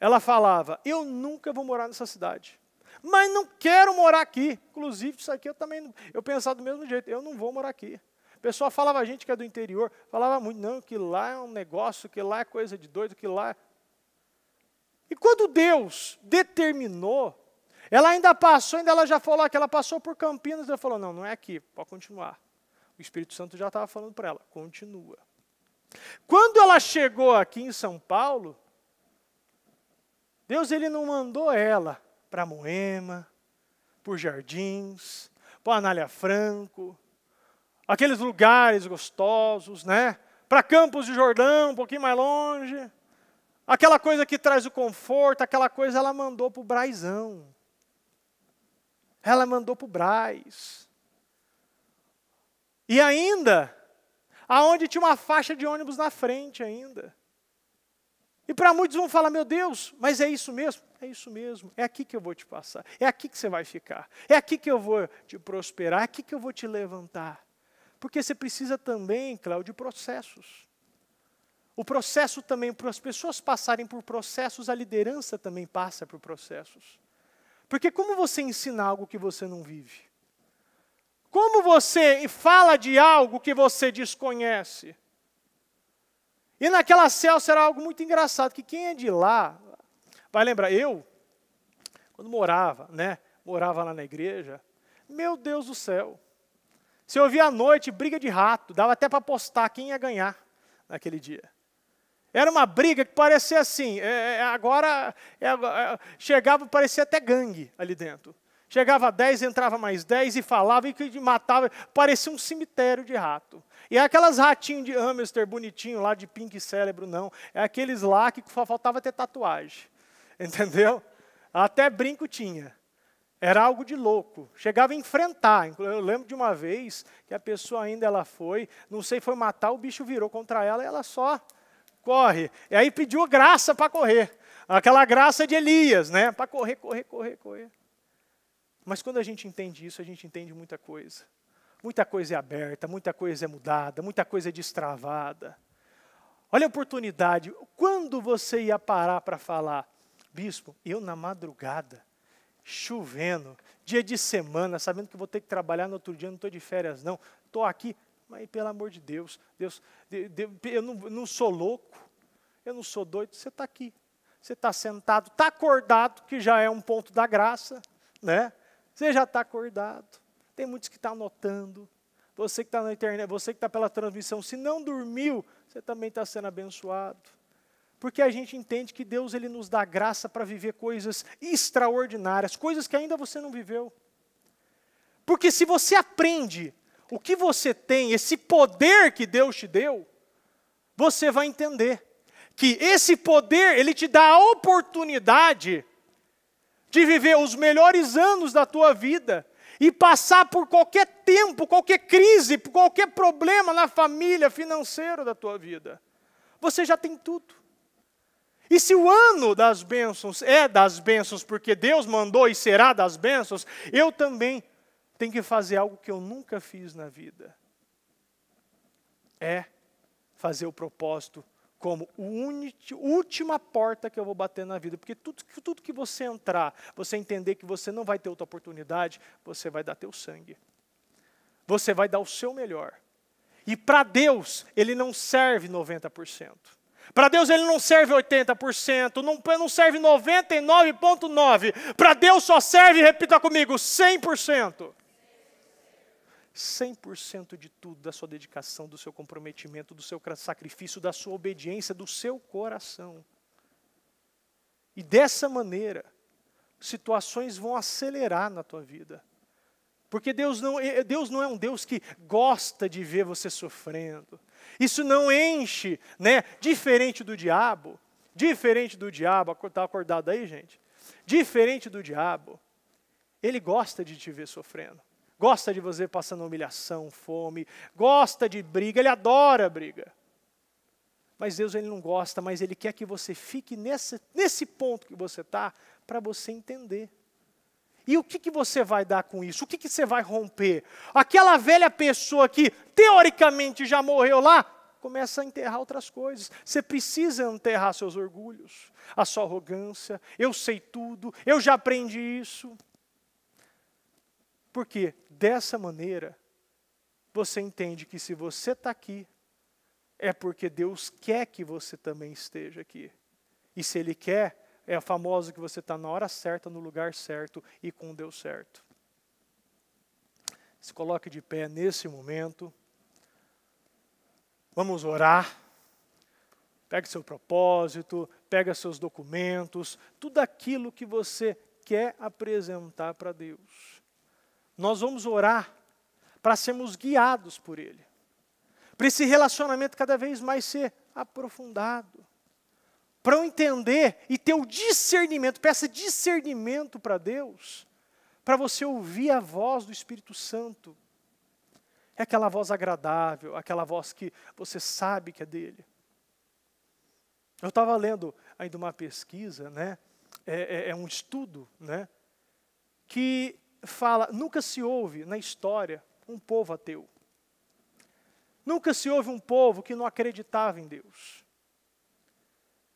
[SPEAKER 1] ela falava: Eu nunca vou morar nessa cidade mas não quero morar aqui. Inclusive, isso aqui eu também, eu pensava do mesmo jeito, eu não vou morar aqui. O pessoal falava, a gente que é do interior, falava muito, não, que lá é um negócio, que lá é coisa de doido, que lá... É. E quando Deus determinou, ela ainda passou, ainda ela já falou que ela passou por Campinas, ela falou, não, não é aqui, pode continuar. O Espírito Santo já estava falando para ela, continua. Quando ela chegou aqui em São Paulo, Deus ele não mandou ela para Moema, por Jardins, por Anália Franco, aqueles lugares gostosos, né? Para Campos de Jordão, um pouquinho mais longe. Aquela coisa que traz o conforto, aquela coisa ela mandou para o Braizão. Ela mandou para o Braz. E ainda, aonde tinha uma faixa de ônibus na frente ainda. E para muitos vão falar: meu Deus, mas é isso mesmo? É isso mesmo. É aqui que eu vou te passar. É aqui que você vai ficar. É aqui que eu vou te prosperar. É aqui que eu vou te levantar. Porque você precisa também, Cláudio, de processos. O processo também, para as pessoas passarem por processos, a liderança também passa por processos. Porque como você ensina algo que você não vive? Como você fala de algo que você desconhece? E naquela célula era algo muito engraçado, que quem é de lá vai lembrar. Eu, quando morava, né? Morava lá na igreja, meu Deus do céu. Se eu via à noite briga de rato, dava até para apostar quem ia ganhar naquele dia. Era uma briga que parecia assim, é, é agora é, é, chegava, parecia até gangue ali dentro. Chegava 10, entrava mais 10 e falava e matava, parecia um cemitério de rato. E é aquelas ratinhas de hamster bonitinho lá de pink cérebro, não. É aqueles lá que faltava ter tatuagem. Entendeu? Até brinco tinha. Era algo de louco. Chegava a enfrentar. Eu lembro de uma vez que a pessoa ainda ela foi, não sei, foi matar, o bicho virou contra ela e ela só corre. E aí pediu graça para correr. Aquela graça de Elias, né? Para correr, correr, correr, correr. Mas quando a gente entende isso, a gente entende muita coisa. Muita coisa é aberta, muita coisa é mudada, muita coisa é destravada. Olha a oportunidade. Quando você ia parar para falar, bispo, eu na madrugada, chovendo, dia de semana, sabendo que vou ter que trabalhar no outro dia, não estou de férias, não. Estou aqui, mas pelo amor de Deus, Deus, eu não, não sou louco, eu não sou doido, você está aqui. Você está sentado, está acordado, que já é um ponto da graça, né? Você já está acordado. Tem muitos que estão tá anotando. Você que está na internet, você que está pela transmissão, se não dormiu, você também está sendo abençoado. Porque a gente entende que Deus ele nos dá graça para viver coisas extraordinárias, coisas que ainda você não viveu. Porque se você aprende o que você tem, esse poder que Deus te deu, você vai entender que esse poder, ele te dá a oportunidade de viver os melhores anos da tua vida e passar por qualquer tempo, qualquer crise, qualquer problema na família, financeiro da tua vida. Você já tem tudo. E se o ano das bênçãos é das bênçãos, porque Deus mandou e será das bênçãos, eu também tenho que fazer algo que eu nunca fiz na vida. É fazer o propósito como a última porta que eu vou bater na vida, porque tudo, tudo que você entrar, você entender que você não vai ter outra oportunidade, você vai dar teu sangue. Você vai dar o seu melhor. E para Deus, ele não serve 90%. Para Deus ele não serve 80%, não, não serve 99,9%. Para Deus só serve, repita comigo, 100%. 100% de tudo, da sua dedicação, do seu comprometimento, do seu sacrifício, da sua obediência, do seu coração. E dessa maneira, situações vão acelerar na tua vida. Porque Deus não, é, é, Deus não é um Deus que gosta de ver você sofrendo. Isso não enche, né? Diferente do diabo, diferente do diabo, está acordado aí, gente? Diferente do diabo, ele gosta de te ver sofrendo gosta de você passando humilhação, fome, gosta de briga, ele adora briga. Mas Deus ele não gosta, mas ele quer que você fique nesse, nesse ponto que você está para você entender. E o que, que você vai dar com isso? O que, que você vai romper? Aquela velha pessoa que teoricamente já morreu lá, começa a enterrar outras coisas. Você precisa enterrar seus orgulhos, a sua arrogância. Eu sei tudo, eu já aprendi isso. Porque dessa maneira, você entende que se você está aqui, é porque Deus quer que você também esteja aqui. E se Ele quer, é famoso que você está na hora certa, no lugar certo e com Deus certo. Se coloque de pé nesse momento. Vamos orar. Pega seu propósito, pega seus documentos, tudo aquilo que você quer apresentar para Deus nós vamos orar para sermos guiados por Ele, para esse relacionamento cada vez mais ser aprofundado, para eu entender e ter o discernimento, peça discernimento para Deus, para você ouvir a voz do Espírito Santo. É aquela voz agradável, aquela voz que você sabe que é dele. Eu estava lendo ainda uma pesquisa, né? É, é, é um estudo, né? Que fala: nunca se houve na história um povo ateu. Nunca se houve um povo que não acreditava em Deus.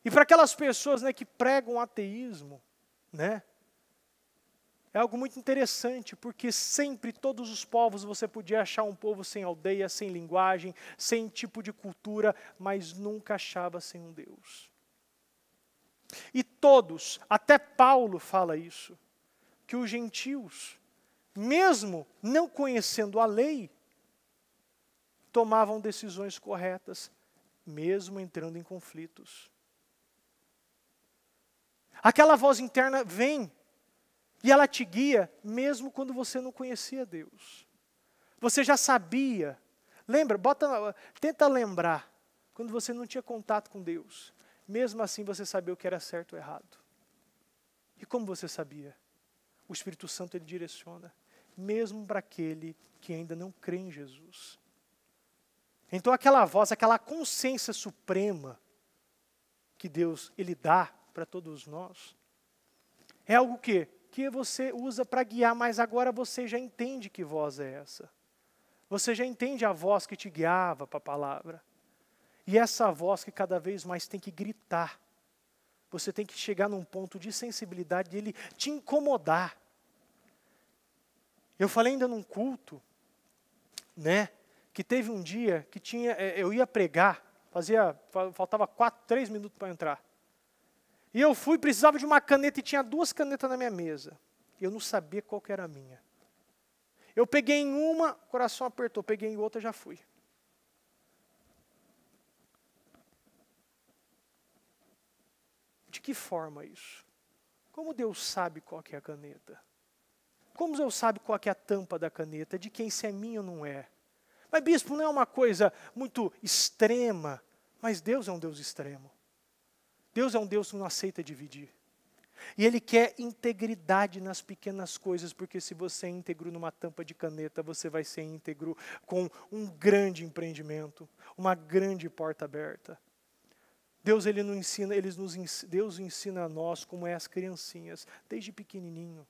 [SPEAKER 1] E para aquelas pessoas né, que pregam ateísmo, né, é algo muito interessante, porque sempre, todos os povos, você podia achar um povo sem aldeia, sem linguagem, sem tipo de cultura, mas nunca achava sem um Deus. E todos, até Paulo fala isso que os gentios, mesmo não conhecendo a lei, tomavam decisões corretas, mesmo entrando em conflitos. Aquela voz interna vem e ela te guia, mesmo quando você não conhecia Deus. Você já sabia. Lembra, bota, tenta lembrar quando você não tinha contato com Deus. Mesmo assim você sabia o que era certo ou errado. E como você sabia? o Espírito Santo ele direciona, mesmo para aquele que ainda não crê em Jesus. Então aquela voz, aquela consciência suprema que Deus ele dá para todos nós, é algo que que você usa para guiar, mas agora você já entende que voz é essa. Você já entende a voz que te guiava para a palavra. E essa voz que cada vez mais tem que gritar você tem que chegar num ponto de sensibilidade de ele te incomodar. Eu falei ainda num culto, né, que teve um dia que tinha, é, eu ia pregar, fazia, faltava quatro, três minutos para entrar. E eu fui, precisava de uma caneta e tinha duas canetas na minha mesa. Eu não sabia qual que era a minha. Eu peguei em uma, coração apertou, peguei em outra, já fui. que forma isso? Como Deus sabe qual é a caneta? Como Deus sabe qual é a tampa da caneta? De quem se é minha ou não é? Mas, bispo, não é uma coisa muito extrema. Mas Deus é um Deus extremo. Deus é um Deus que não aceita dividir. E Ele quer integridade nas pequenas coisas, porque se você é íntegro numa tampa de caneta, você vai ser íntegro com um grande empreendimento, uma grande porta aberta. Deus ele nos ensina, ele nos, Deus ensina a nós como é as criancinhas, desde pequenininho.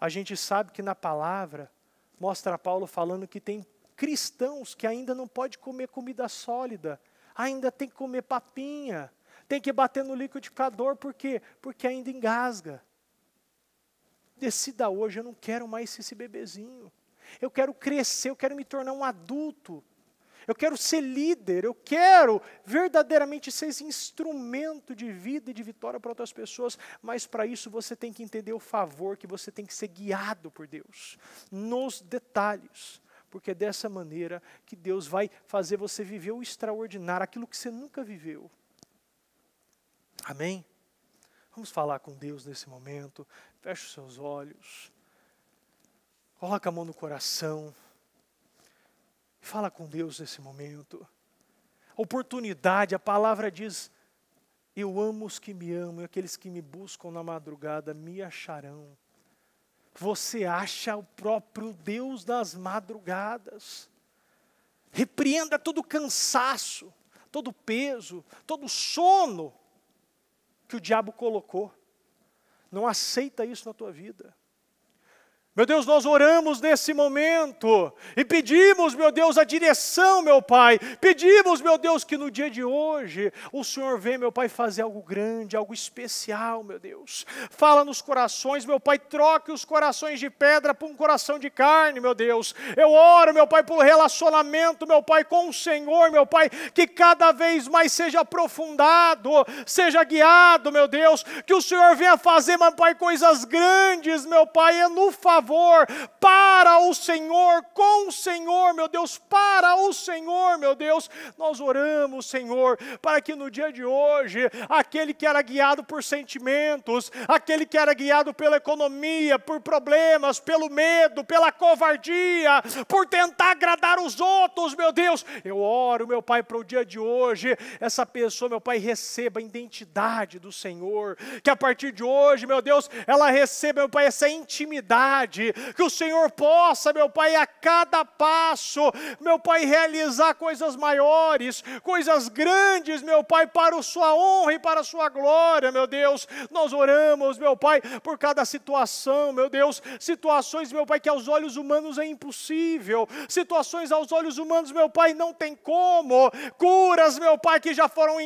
[SPEAKER 1] A gente sabe que na palavra mostra Paulo falando que tem cristãos que ainda não pode comer comida sólida, ainda tem que comer papinha, tem que bater no liquidificador, por quê? Porque ainda engasga. Decida hoje, eu não quero mais ser esse bebezinho. Eu quero crescer, eu quero me tornar um adulto eu quero ser líder, eu quero verdadeiramente ser esse instrumento de vida e de vitória para outras pessoas, mas para isso você tem que entender o favor que você tem que ser guiado por Deus, nos detalhes, porque é dessa maneira que Deus vai fazer você viver o extraordinário, aquilo que você nunca viveu. Amém? Vamos falar com Deus nesse momento, feche os seus olhos, coloca a mão no coração. Fala com Deus nesse momento. A oportunidade, a palavra diz: Eu amo os que me amam, e aqueles que me buscam na madrugada me acharão. Você acha o próprio Deus das madrugadas. Repreenda todo o cansaço, todo o peso, todo o sono que o diabo colocou. Não aceita isso na tua vida. Meu Deus, nós oramos nesse momento e pedimos, meu Deus, a direção, meu Pai. Pedimos, meu Deus, que no dia de hoje o Senhor venha, meu Pai, fazer algo grande, algo especial, meu Deus. Fala nos corações, meu Pai, troque os corações de pedra por um coração de carne, meu Deus. Eu oro, meu Pai, pelo relacionamento, meu Pai, com o Senhor, meu Pai, que cada vez mais seja aprofundado, seja guiado, meu Deus. Que o Senhor venha fazer, meu Pai, coisas grandes, meu Pai, é no favor favor, para o Senhor, com o Senhor, meu Deus, para o Senhor, meu Deus. Nós oramos, Senhor, para que no dia de hoje, aquele que era guiado por sentimentos, aquele que era guiado pela economia, por problemas, pelo medo, pela covardia, por tentar agradar os outros, meu Deus, eu oro, meu Pai, para o dia de hoje, essa pessoa, meu Pai, receba a identidade do Senhor, que a partir de hoje, meu Deus, ela receba, meu Pai, essa intimidade verdade, que o Senhor possa, meu Pai, a cada passo, meu Pai, realizar coisas maiores, coisas grandes, meu Pai, para a Sua honra e para a Sua glória, meu Deus. Nós oramos, meu Pai, por cada situação, meu Deus, situações, meu Pai, que aos olhos humanos é impossível, situações aos olhos humanos, meu Pai, não tem como, curas, meu Pai, que já foram,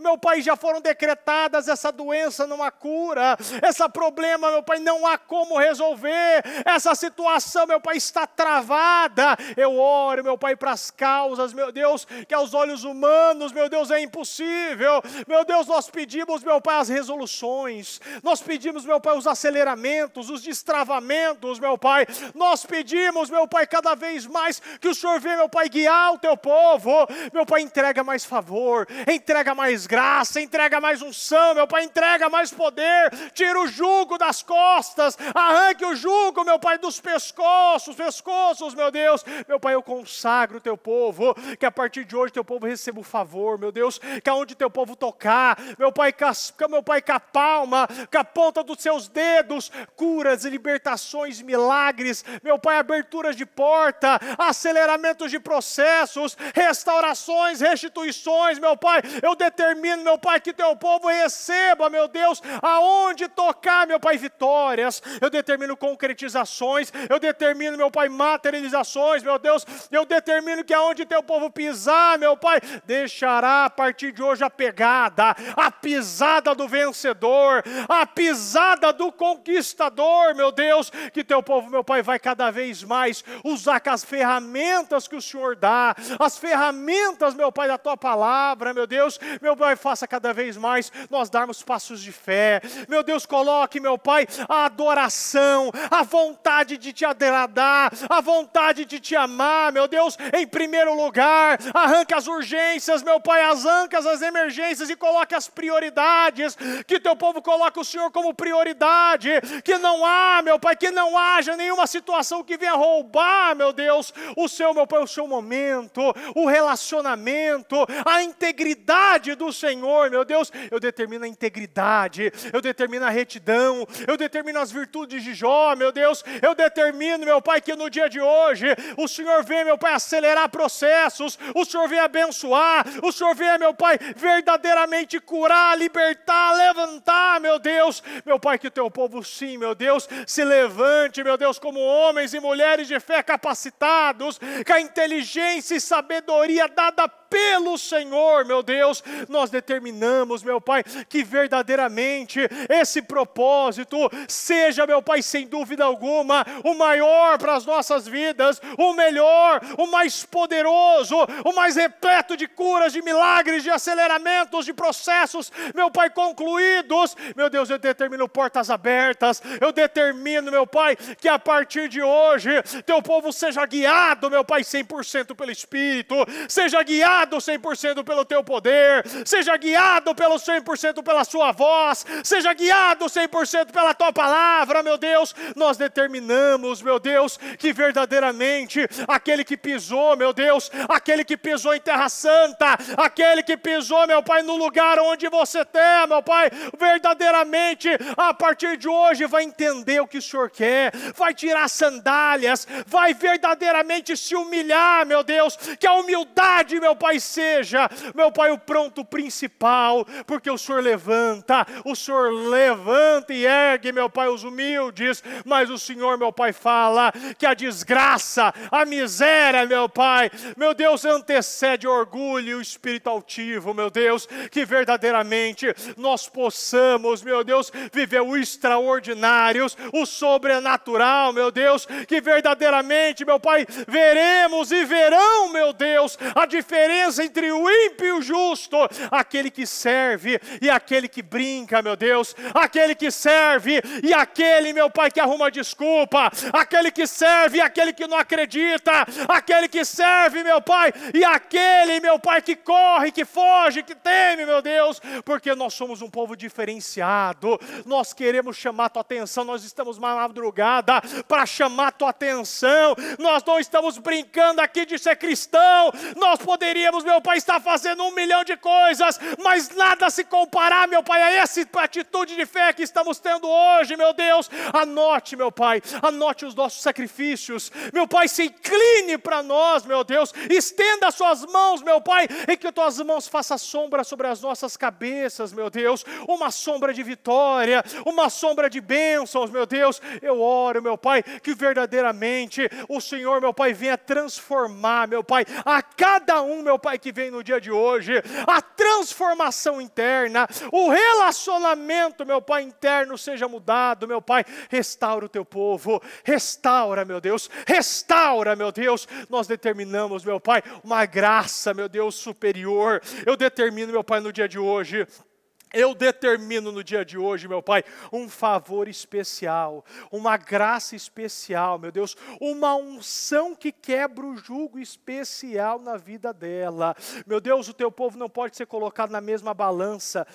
[SPEAKER 1] meu Pai, já foram decretadas essa doença não há cura, esse problema, meu Pai, não há como resolver, essa situação, meu Pai, está travada. Eu oro, meu Pai, para as causas, meu Deus, que aos olhos humanos, meu Deus, é impossível. Meu Deus, nós pedimos, meu Pai, as resoluções, nós pedimos, meu Pai, os aceleramentos, os destravamentos, meu Pai. Nós pedimos, meu Pai, cada vez mais que o Senhor venha, meu Pai, guiar o teu povo. Meu Pai, entrega mais favor, entrega mais graça, entrega mais unção, meu Pai, entrega mais poder, tira o jugo das costas, arranque o jugo arranco, meu Pai, dos pescoços, pescoços, meu Deus. Meu Pai, eu consagro o teu povo, que a partir de hoje teu povo receba o favor, meu Deus, que aonde teu povo tocar, meu Pai, que, meu Pai, com a palma, com a ponta dos seus dedos, curas e libertações, milagres, meu Pai, aberturas de porta, aceleramentos de processos, restaurações, restituições, meu Pai, eu determino, meu Pai, que teu povo receba, meu Deus, aonde tocar, meu Pai, vitórias, eu determino concretizar concretizações, eu determino, meu Pai, materializações, meu Deus, eu determino que aonde teu povo pisar, meu Pai, deixará a partir de hoje a pegada, a pisada do vencedor, a pisada do conquistador, meu Deus, que teu povo, meu Pai, vai cada vez mais usar as ferramentas que o Senhor dá, as ferramentas, meu Pai, da tua palavra, meu Deus, meu Pai, faça cada vez mais nós darmos passos de fé, meu Deus, coloque, meu Pai, a adoração, a vontade de te agradar, a vontade de te amar, meu Deus, em primeiro lugar. Arranca as urgências, meu Pai, as ancas, as emergências e coloque as prioridades. Que teu povo coloque o Senhor como prioridade. Que não há, meu Pai, que não haja nenhuma situação que venha roubar, meu Deus, o seu, meu Pai, o seu momento, o relacionamento, a integridade do Senhor, meu Deus. Eu determino a integridade, eu determino a retidão, eu determino as virtudes de Jó, meu Deus Deus, eu determino, meu Pai, que no dia de hoje o Senhor venha, meu Pai, acelerar processos, o Senhor venha abençoar, o Senhor venha, meu Pai, verdadeiramente curar, libertar, levantar, meu Deus, meu Pai, que o teu povo, sim, meu Deus, se levante, meu Deus, como homens e mulheres de fé capacitados, com a inteligência e sabedoria dada pelo Senhor, meu Deus, nós determinamos, meu Pai, que verdadeiramente esse propósito seja, meu Pai, sem dúvida alguma, o maior para as nossas vidas, o melhor, o mais poderoso, o mais repleto de curas, de milagres, de aceleramentos, de processos, meu Pai, concluídos. Meu Deus, eu determino portas abertas, eu determino, meu Pai, que a partir de hoje teu povo seja guiado, meu Pai, 100% pelo Espírito, seja guiado guiado 100% pelo teu poder, seja guiado pelo 100% pela sua voz, seja guiado 100% pela tua palavra, meu Deus. Nós determinamos, meu Deus, que verdadeiramente aquele que pisou, meu Deus, aquele que pisou em terra santa, aquele que pisou, meu Pai, no lugar onde você tem, tá, meu Pai, verdadeiramente a partir de hoje vai entender o que o Senhor quer, vai tirar sandálias, vai verdadeiramente se humilhar, meu Deus, que a humildade, meu Pai, Pai, seja, meu Pai, o pronto principal, porque o Senhor levanta, o Senhor levanta e ergue, meu Pai, os humildes, mas o Senhor, meu Pai, fala que a desgraça, a miséria, meu Pai, meu Deus, antecede o orgulho e o espírito altivo, meu Deus, que verdadeiramente nós possamos, meu Deus, viver o extraordinário, o sobrenatural, meu Deus, que verdadeiramente, meu Pai, veremos e verão, meu Deus, a diferença diferença entre o ímpio e o justo, aquele que serve e aquele que brinca, meu Deus, aquele que serve e aquele, meu Pai, que arruma desculpa, aquele que serve e aquele que não acredita, aquele que serve, meu Pai, e aquele, meu Pai, que corre, que foge, que teme, meu Deus, porque nós somos um povo diferenciado, nós queremos chamar a tua atenção, nós estamos madrugada para chamar a tua atenção, nós não estamos brincando aqui de ser cristão, nós poderíamos meu Pai está fazendo um milhão de coisas, mas nada se comparar, meu Pai, a essa atitude de fé que estamos tendo hoje, meu Deus. Anote, meu Pai, anote os nossos sacrifícios, meu Pai, se incline para nós, meu Deus, estenda as suas mãos, meu Pai, e que tuas mãos façam sombra sobre as nossas cabeças, meu Deus, uma sombra de vitória, uma sombra de bênçãos, meu Deus. Eu oro, meu Pai, que verdadeiramente o Senhor, meu Pai, venha transformar, meu Pai, a cada um, meu meu Pai, que vem no dia de hoje, a transformação interna, o relacionamento, meu Pai, interno seja mudado, meu Pai, restaura o teu povo, restaura, meu Deus, restaura, meu Deus, nós determinamos, meu Pai, uma graça, meu Deus, superior, eu determino, meu Pai, no dia de hoje, eu determino no dia de hoje, meu Pai, um favor especial, uma graça especial, meu Deus, uma unção que quebra o jugo especial na vida dela. Meu Deus, o teu povo não pode ser colocado na mesma balança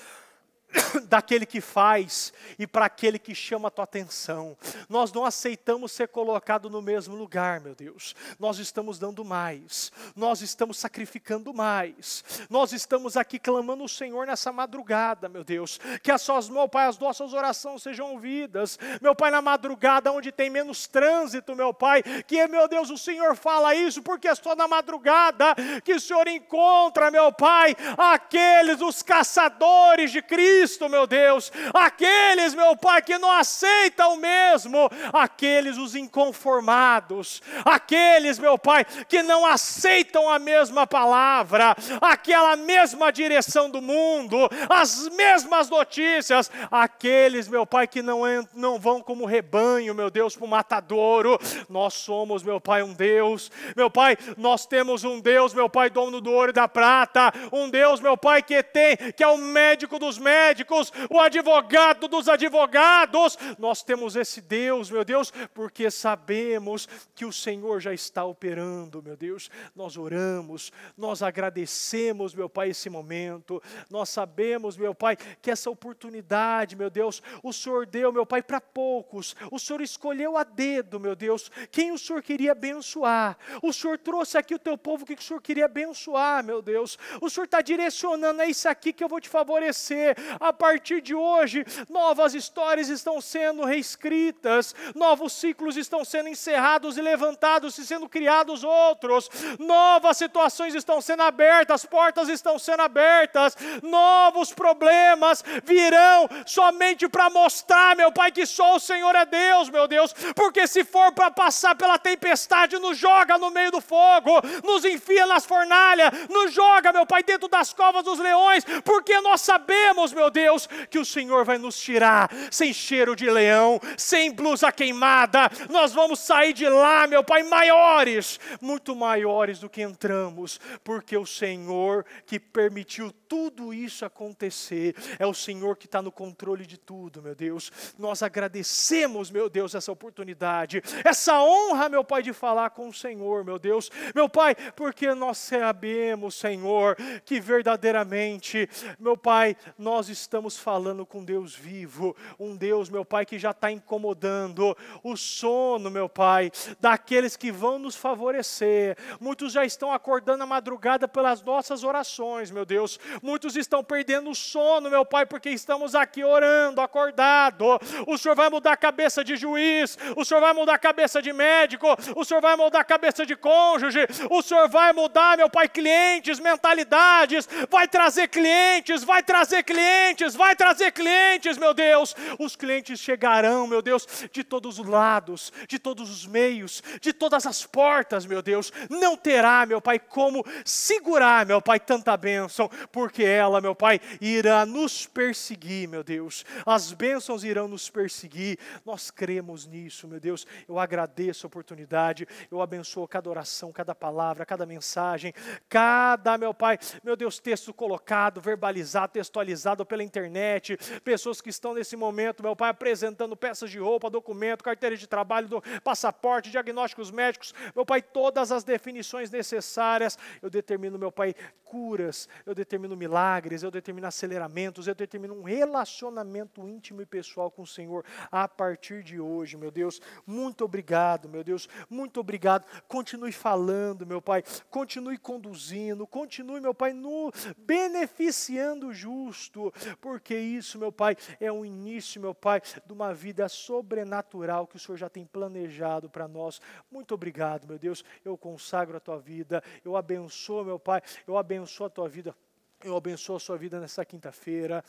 [SPEAKER 1] daquele que faz e para aquele que chama a tua atenção. Nós não aceitamos ser colocado no mesmo lugar, meu Deus. Nós estamos dando mais, nós estamos sacrificando mais, nós estamos aqui clamando o Senhor nessa madrugada, meu Deus. Que as suas, meu Pai, as nossas orações sejam ouvidas, meu Pai, na madrugada onde tem menos trânsito, meu Pai. Que, meu Deus, o Senhor fala isso porque é só na madrugada que o Senhor encontra, meu Pai, aqueles, os caçadores de Cristo Cristo, meu Deus. Aqueles, meu Pai, que não aceitam mesmo, aqueles os inconformados, aqueles, meu Pai, que não aceitam a mesma palavra, aquela mesma direção do mundo, as mesmas notícias, aqueles, meu Pai, que não, não vão como rebanho, meu Deus, para o matadouro. Nós somos, meu Pai, um Deus, meu Pai, nós temos um Deus, meu Pai, dono do ouro e da prata, um Deus, meu Pai, que tem, que é o médico dos médicos médicos, o advogado dos advogados. Nós temos esse Deus, meu Deus, porque sabemos que o Senhor já está operando, meu Deus. Nós oramos, nós agradecemos, meu Pai, esse momento. Nós sabemos, meu Pai, que essa oportunidade, meu Deus, o Senhor deu, meu Pai, para poucos. O Senhor escolheu a dedo, meu Deus, quem o Senhor queria abençoar. O Senhor trouxe aqui o teu povo que o Senhor queria abençoar, meu Deus. O Senhor está direcionando, é isso aqui que eu vou te favorecer. A partir de hoje, novas histórias estão sendo reescritas, novos ciclos estão sendo encerrados e levantados e sendo criados outros, novas situações estão sendo abertas, portas estão sendo abertas, novos problemas virão somente para mostrar, meu Pai, que só o Senhor é Deus, meu Deus, porque se for para passar pela tempestade, nos joga no meio do fogo, nos enfia nas fornalhas, nos joga, meu Pai, dentro das covas dos leões, porque nós sabemos, meu ó Deus, que o Senhor vai nos tirar sem cheiro de leão, sem blusa queimada. Nós vamos sair de lá, meu Pai, maiores, muito maiores do que entramos, porque o Senhor que permitiu tudo isso acontecer é o Senhor que está no controle de tudo, meu Deus. Nós agradecemos, meu Deus, essa oportunidade, essa honra, meu Pai, de falar com o Senhor, meu Deus, meu Pai, porque nós sabemos, Senhor, que verdadeiramente, meu Pai, nós estamos estamos falando com Deus vivo, um Deus, meu Pai, que já está incomodando o sono, meu Pai, daqueles que vão nos favorecer. Muitos já estão acordando à madrugada pelas nossas orações, meu Deus. Muitos estão perdendo o sono, meu Pai, porque estamos aqui orando, acordado. O Senhor vai mudar a cabeça de juiz, o Senhor vai mudar a cabeça de médico, o Senhor vai mudar a cabeça de cônjuge, o Senhor vai mudar, meu Pai, clientes, mentalidades, vai trazer clientes, vai trazer clientes clientes, vai trazer clientes, meu Deus. Os clientes chegarão, meu Deus, de todos os lados, de todos os meios, de todas as portas, meu Deus. Não terá, meu Pai, como segurar, meu Pai, tanta bênção, porque ela, meu Pai, irá nos perseguir, meu Deus. As bênçãos irão nos perseguir. Nós cremos nisso, meu Deus. Eu agradeço a oportunidade, eu abençoo cada oração, cada palavra, cada mensagem, cada, meu Pai, meu Deus, texto colocado, verbalizado, textualizado pela internet, pessoas que estão nesse momento, meu Pai, apresentando peças de roupa, documento, carteira de trabalho, do, passaporte, diagnósticos médicos, meu Pai, todas as definições necessárias, eu determino, meu Pai, curas, eu determino milagres, eu determino aceleramentos, eu determino um relacionamento íntimo e pessoal com o Senhor a partir de hoje, meu Deus. Muito obrigado, meu Deus, muito obrigado. Continue falando, meu Pai, continue conduzindo, continue, meu Pai, no beneficiando o justo, porque isso, meu Pai, é o início, meu Pai, de uma vida sobrenatural que o Senhor já tem planejado para nós. Muito obrigado, meu Deus. Eu consagro a tua vida, eu abençoo, meu Pai, eu abençoo a tua vida. Eu abençoo a sua vida nessa quinta-feira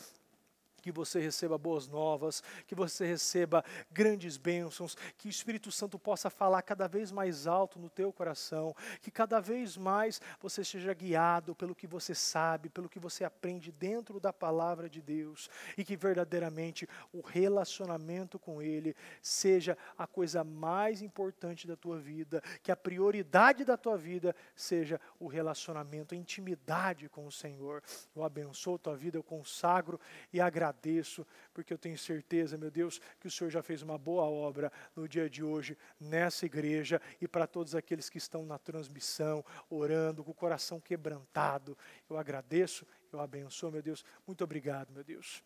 [SPEAKER 1] que você receba boas novas, que você receba grandes bênçãos, que o Espírito Santo possa falar cada vez mais alto no teu coração, que cada vez mais você seja guiado pelo que você sabe, pelo que você aprende dentro da palavra de Deus e que verdadeiramente o relacionamento com Ele seja a coisa mais importante da tua vida, que a prioridade da tua vida seja o relacionamento, a intimidade com o Senhor. Eu abençoo a tua vida, eu consagro e agradeço agradeço, porque eu tenho certeza, meu Deus, que o Senhor já fez uma boa obra no dia de hoje, nessa igreja e para todos aqueles que estão na transmissão, orando, com o coração quebrantado. Eu agradeço, eu abençoo, meu Deus. Muito obrigado, meu Deus.